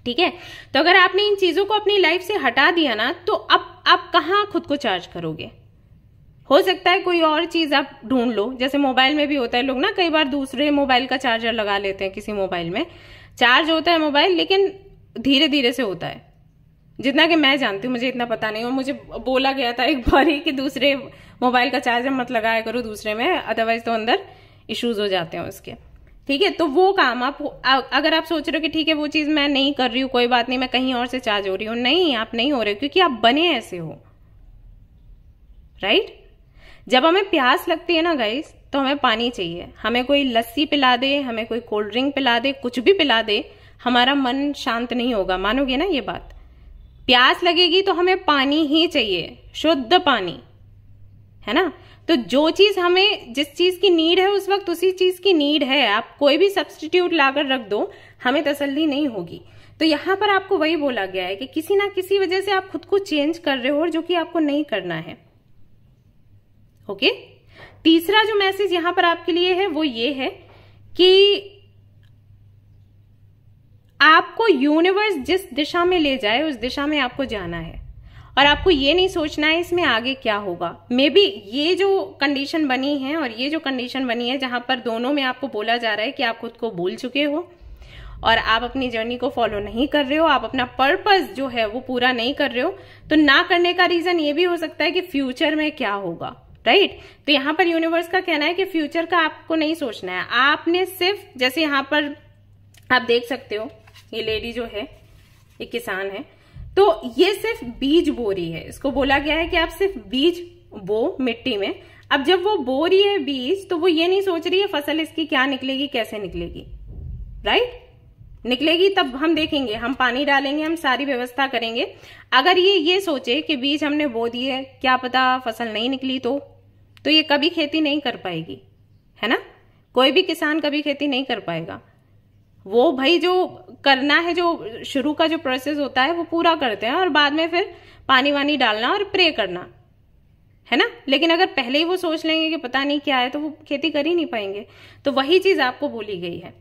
ठीक है तो अगर आपने इन चीजों को अपनी लाइफ से हटा दिया ना तो अब आप कहाँ खुद को चार्ज करोगे हो सकता है कोई और चीज आप ढूंढ लो जैसे मोबाइल में भी होता है लोग ना कई बार दूसरे मोबाइल का चार्जर लगा लेते हैं किसी मोबाइल में चार्ज होता है मोबाइल लेकिन धीरे धीरे से होता है जितना कि मैं जानती हूँ मुझे इतना पता नहीं और मुझे बोला गया था एक बार ही कि दूसरे मोबाइल का चार्जर मत लगाया करो दूसरे में अदरवाइज तो अंदर इश्यूज हो जाते हैं उसके ठीक है तो वो काम आप अगर आप सोच रहे हो कि ठीक है वो चीज़ मैं नहीं कर रही हूँ कोई बात नहीं मैं कहीं और से चार्ज हो रही हूँ नहीं आप नहीं हो रहे क्योंकि आप बने ऐसे हो राइट right? जब हमें प्यास लगती है ना गाइस तो हमें पानी चाहिए हमें कोई लस्सी पिला दे हमें कोई कोल्ड ड्रिंक पिला दे कुछ भी पिला दे हमारा मन शांत नहीं होगा मानोगे ना ये बात प्यास लगेगी तो हमें पानी ही चाहिए शुद्ध पानी है ना तो जो चीज हमें जिस चीज की नीड है उस वक्त उसी चीज की नीड है आप कोई भी सब्सटीट्यूट लाकर रख दो हमें तसल्ली नहीं होगी तो यहां पर आपको वही बोला गया है कि किसी ना किसी वजह से आप खुद को चेंज कर रहे हो और जो कि आपको नहीं करना है ओके तीसरा जो मैसेज यहां पर आपके लिए है वो ये है कि आपको यूनिवर्स जिस दिशा में ले जाए उस दिशा में आपको जाना है और आपको ये नहीं सोचना है इसमें आगे क्या होगा मे बी ये जो कंडीशन बनी है और ये जो कंडीशन बनी है जहां पर दोनों में आपको बोला जा रहा है कि आप खुद को भूल चुके हो और आप अपनी जर्नी को फॉलो नहीं कर रहे हो आप अपना पर्पस जो है वो पूरा नहीं कर रहे हो तो ना करने का रीजन ये भी हो सकता है कि फ्यूचर में क्या होगा राइट तो यहाँ पर यूनिवर्स का कहना है कि फ्यूचर का आपको नहीं सोचना है आपने सिर्फ जैसे यहाँ पर आप देख सकते हो ये लेडी जो है ये किसान है तो ये सिर्फ बीज बो रही है इसको बोला गया है कि आप सिर्फ बीज बो मिट्टी में अब जब वो बो रही है बीज तो वो ये नहीं सोच रही है फसल इसकी क्या निकलेगी कैसे निकलेगी राइट निकलेगी तब हम देखेंगे हम पानी डालेंगे हम सारी व्यवस्था करेंगे अगर ये ये सोचे कि बीज हमने बो दिए क्या पता फसल नहीं निकली तो तो ये कभी खेती नहीं कर पाएगी है ना कोई भी किसान कभी खेती नहीं कर पाएगा वो भाई जो करना है जो शुरू का जो प्रोसेस होता है वो पूरा करते हैं और बाद में फिर पानी वानी डालना और प्रे करना है ना लेकिन अगर पहले ही वो सोच लेंगे कि पता नहीं क्या है तो वो खेती कर ही नहीं पाएंगे तो वही चीज आपको बोली गई है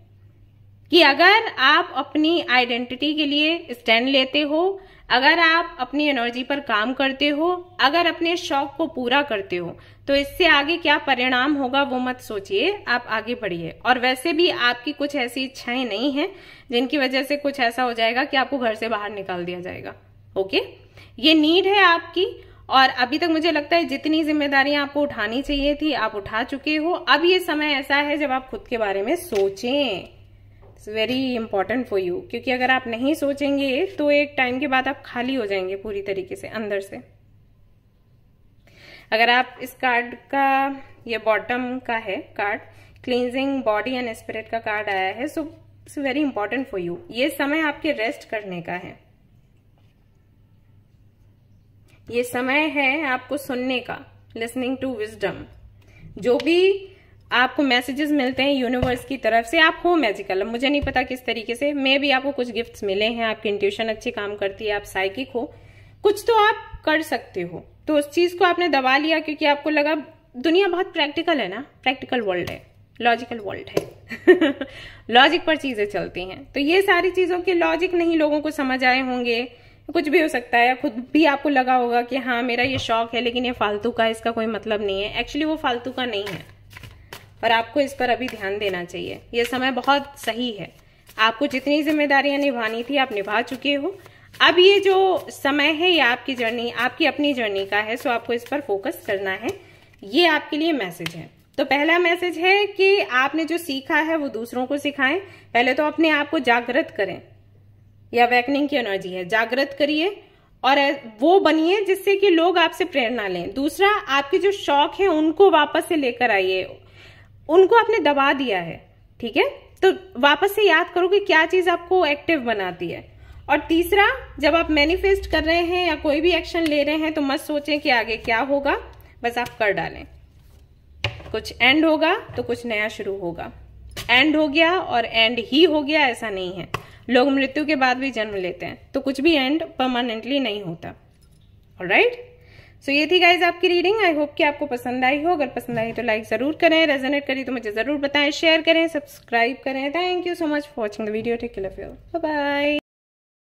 कि अगर आप अपनी आइडेंटिटी के लिए स्टैंड लेते हो अगर आप अपनी एनर्जी पर काम करते हो अगर अपने शौक को पूरा करते हो तो इससे आगे क्या परिणाम होगा वो मत सोचिए आप आगे बढ़िए और वैसे भी आपकी कुछ ऐसी इच्छाएं नहीं हैं जिनकी वजह से कुछ ऐसा हो जाएगा कि आपको घर से बाहर निकाल दिया जाएगा ओके ये नीड है आपकी और अभी तक मुझे लगता है जितनी जिम्मेदारियां आपको उठानी चाहिए थी आप उठा चुके हो अब ये समय ऐसा है जब आप खुद के बारे में सोचें it's very important for you क्योंकि अगर आप नहीं सोचेंगे तो एक टाइम के बाद आप खाली हो जाएंगे पूरी तरीके से अंदर से अगर आप इस कार्ड का ये बॉटम का है card cleansing body and spirit का कार्ड आया है so it's very important for you ये समय आपके रेस्ट करने का है ये समय है आपको सुनने का लिसनिंग टू विजडम जो भी आपको मैसेजेस मिलते हैं यूनिवर्स की तरफ से आप हो मैजिकल मुझे नहीं पता किस तरीके से मे भी आपको कुछ गिफ्ट्स मिले हैं आपकी इंट्यूशन अच्छी काम करती है आप साइकिक हो कुछ तो आप कर सकते हो तो उस चीज को आपने दबा लिया क्योंकि आपको लगा दुनिया बहुत प्रैक्टिकल है ना प्रैक्टिकल वर्ल्ड है लॉजिकल वर्ल्ड है लॉजिक पर चीजें चलती हैं तो ये सारी चीजों के लॉजिक नहीं लोगों को समझ आए होंगे कुछ भी हो सकता है खुद भी आपको लगा होगा कि हाँ मेरा ये शौक है लेकिन ये फालतू का इसका कोई मतलब नहीं है एक्चुअली वो फालतू का नहीं है और आपको इस पर अभी ध्यान देना चाहिए यह समय बहुत सही है आपको जितनी जिम्मेदारियां निभानी थी आप निभा चुके हो अब ये जो समय है ये आपकी जर्नी आपकी अपनी जर्नी का है सो आपको इस पर फोकस करना है ये आपके लिए मैसेज है तो पहला मैसेज है कि आपने जो सीखा है वो दूसरों को सिखाएं पहले तो अपने आप को जागृत करें या वैकनिंग की एनर्जी है जागृत करिए और वो बनिए जिससे कि लोग आपसे प्रेरणा लें दूसरा आपके जो शौक है उनको वापस से लेकर आइए उनको आपने दबा दिया है ठीक है तो वापस से याद करो कि क्या चीज आपको एक्टिव बनाती है और तीसरा जब आप मैनिफेस्ट कर रहे हैं या कोई भी एक्शन ले रहे हैं तो मत सोचें कि आगे क्या होगा बस आप कर डालें कुछ एंड होगा तो कुछ नया शुरू होगा एंड हो गया और एंड ही हो गया ऐसा नहीं है लोग मृत्यु के बाद भी जन्म लेते हैं तो कुछ भी एंड परमानेंटली नहीं होता राइट right? सो so, ये थी गाइज आपकी रीडिंग आई होप कि आपको पसंद आई हो अगर पसंद आई तो लाइक ज़रूर करें रेजोनेट करी तो मुझे ज़रूर बताएं शेयर करें सब्सक्राइब करें thank you so much for watching the video take you bye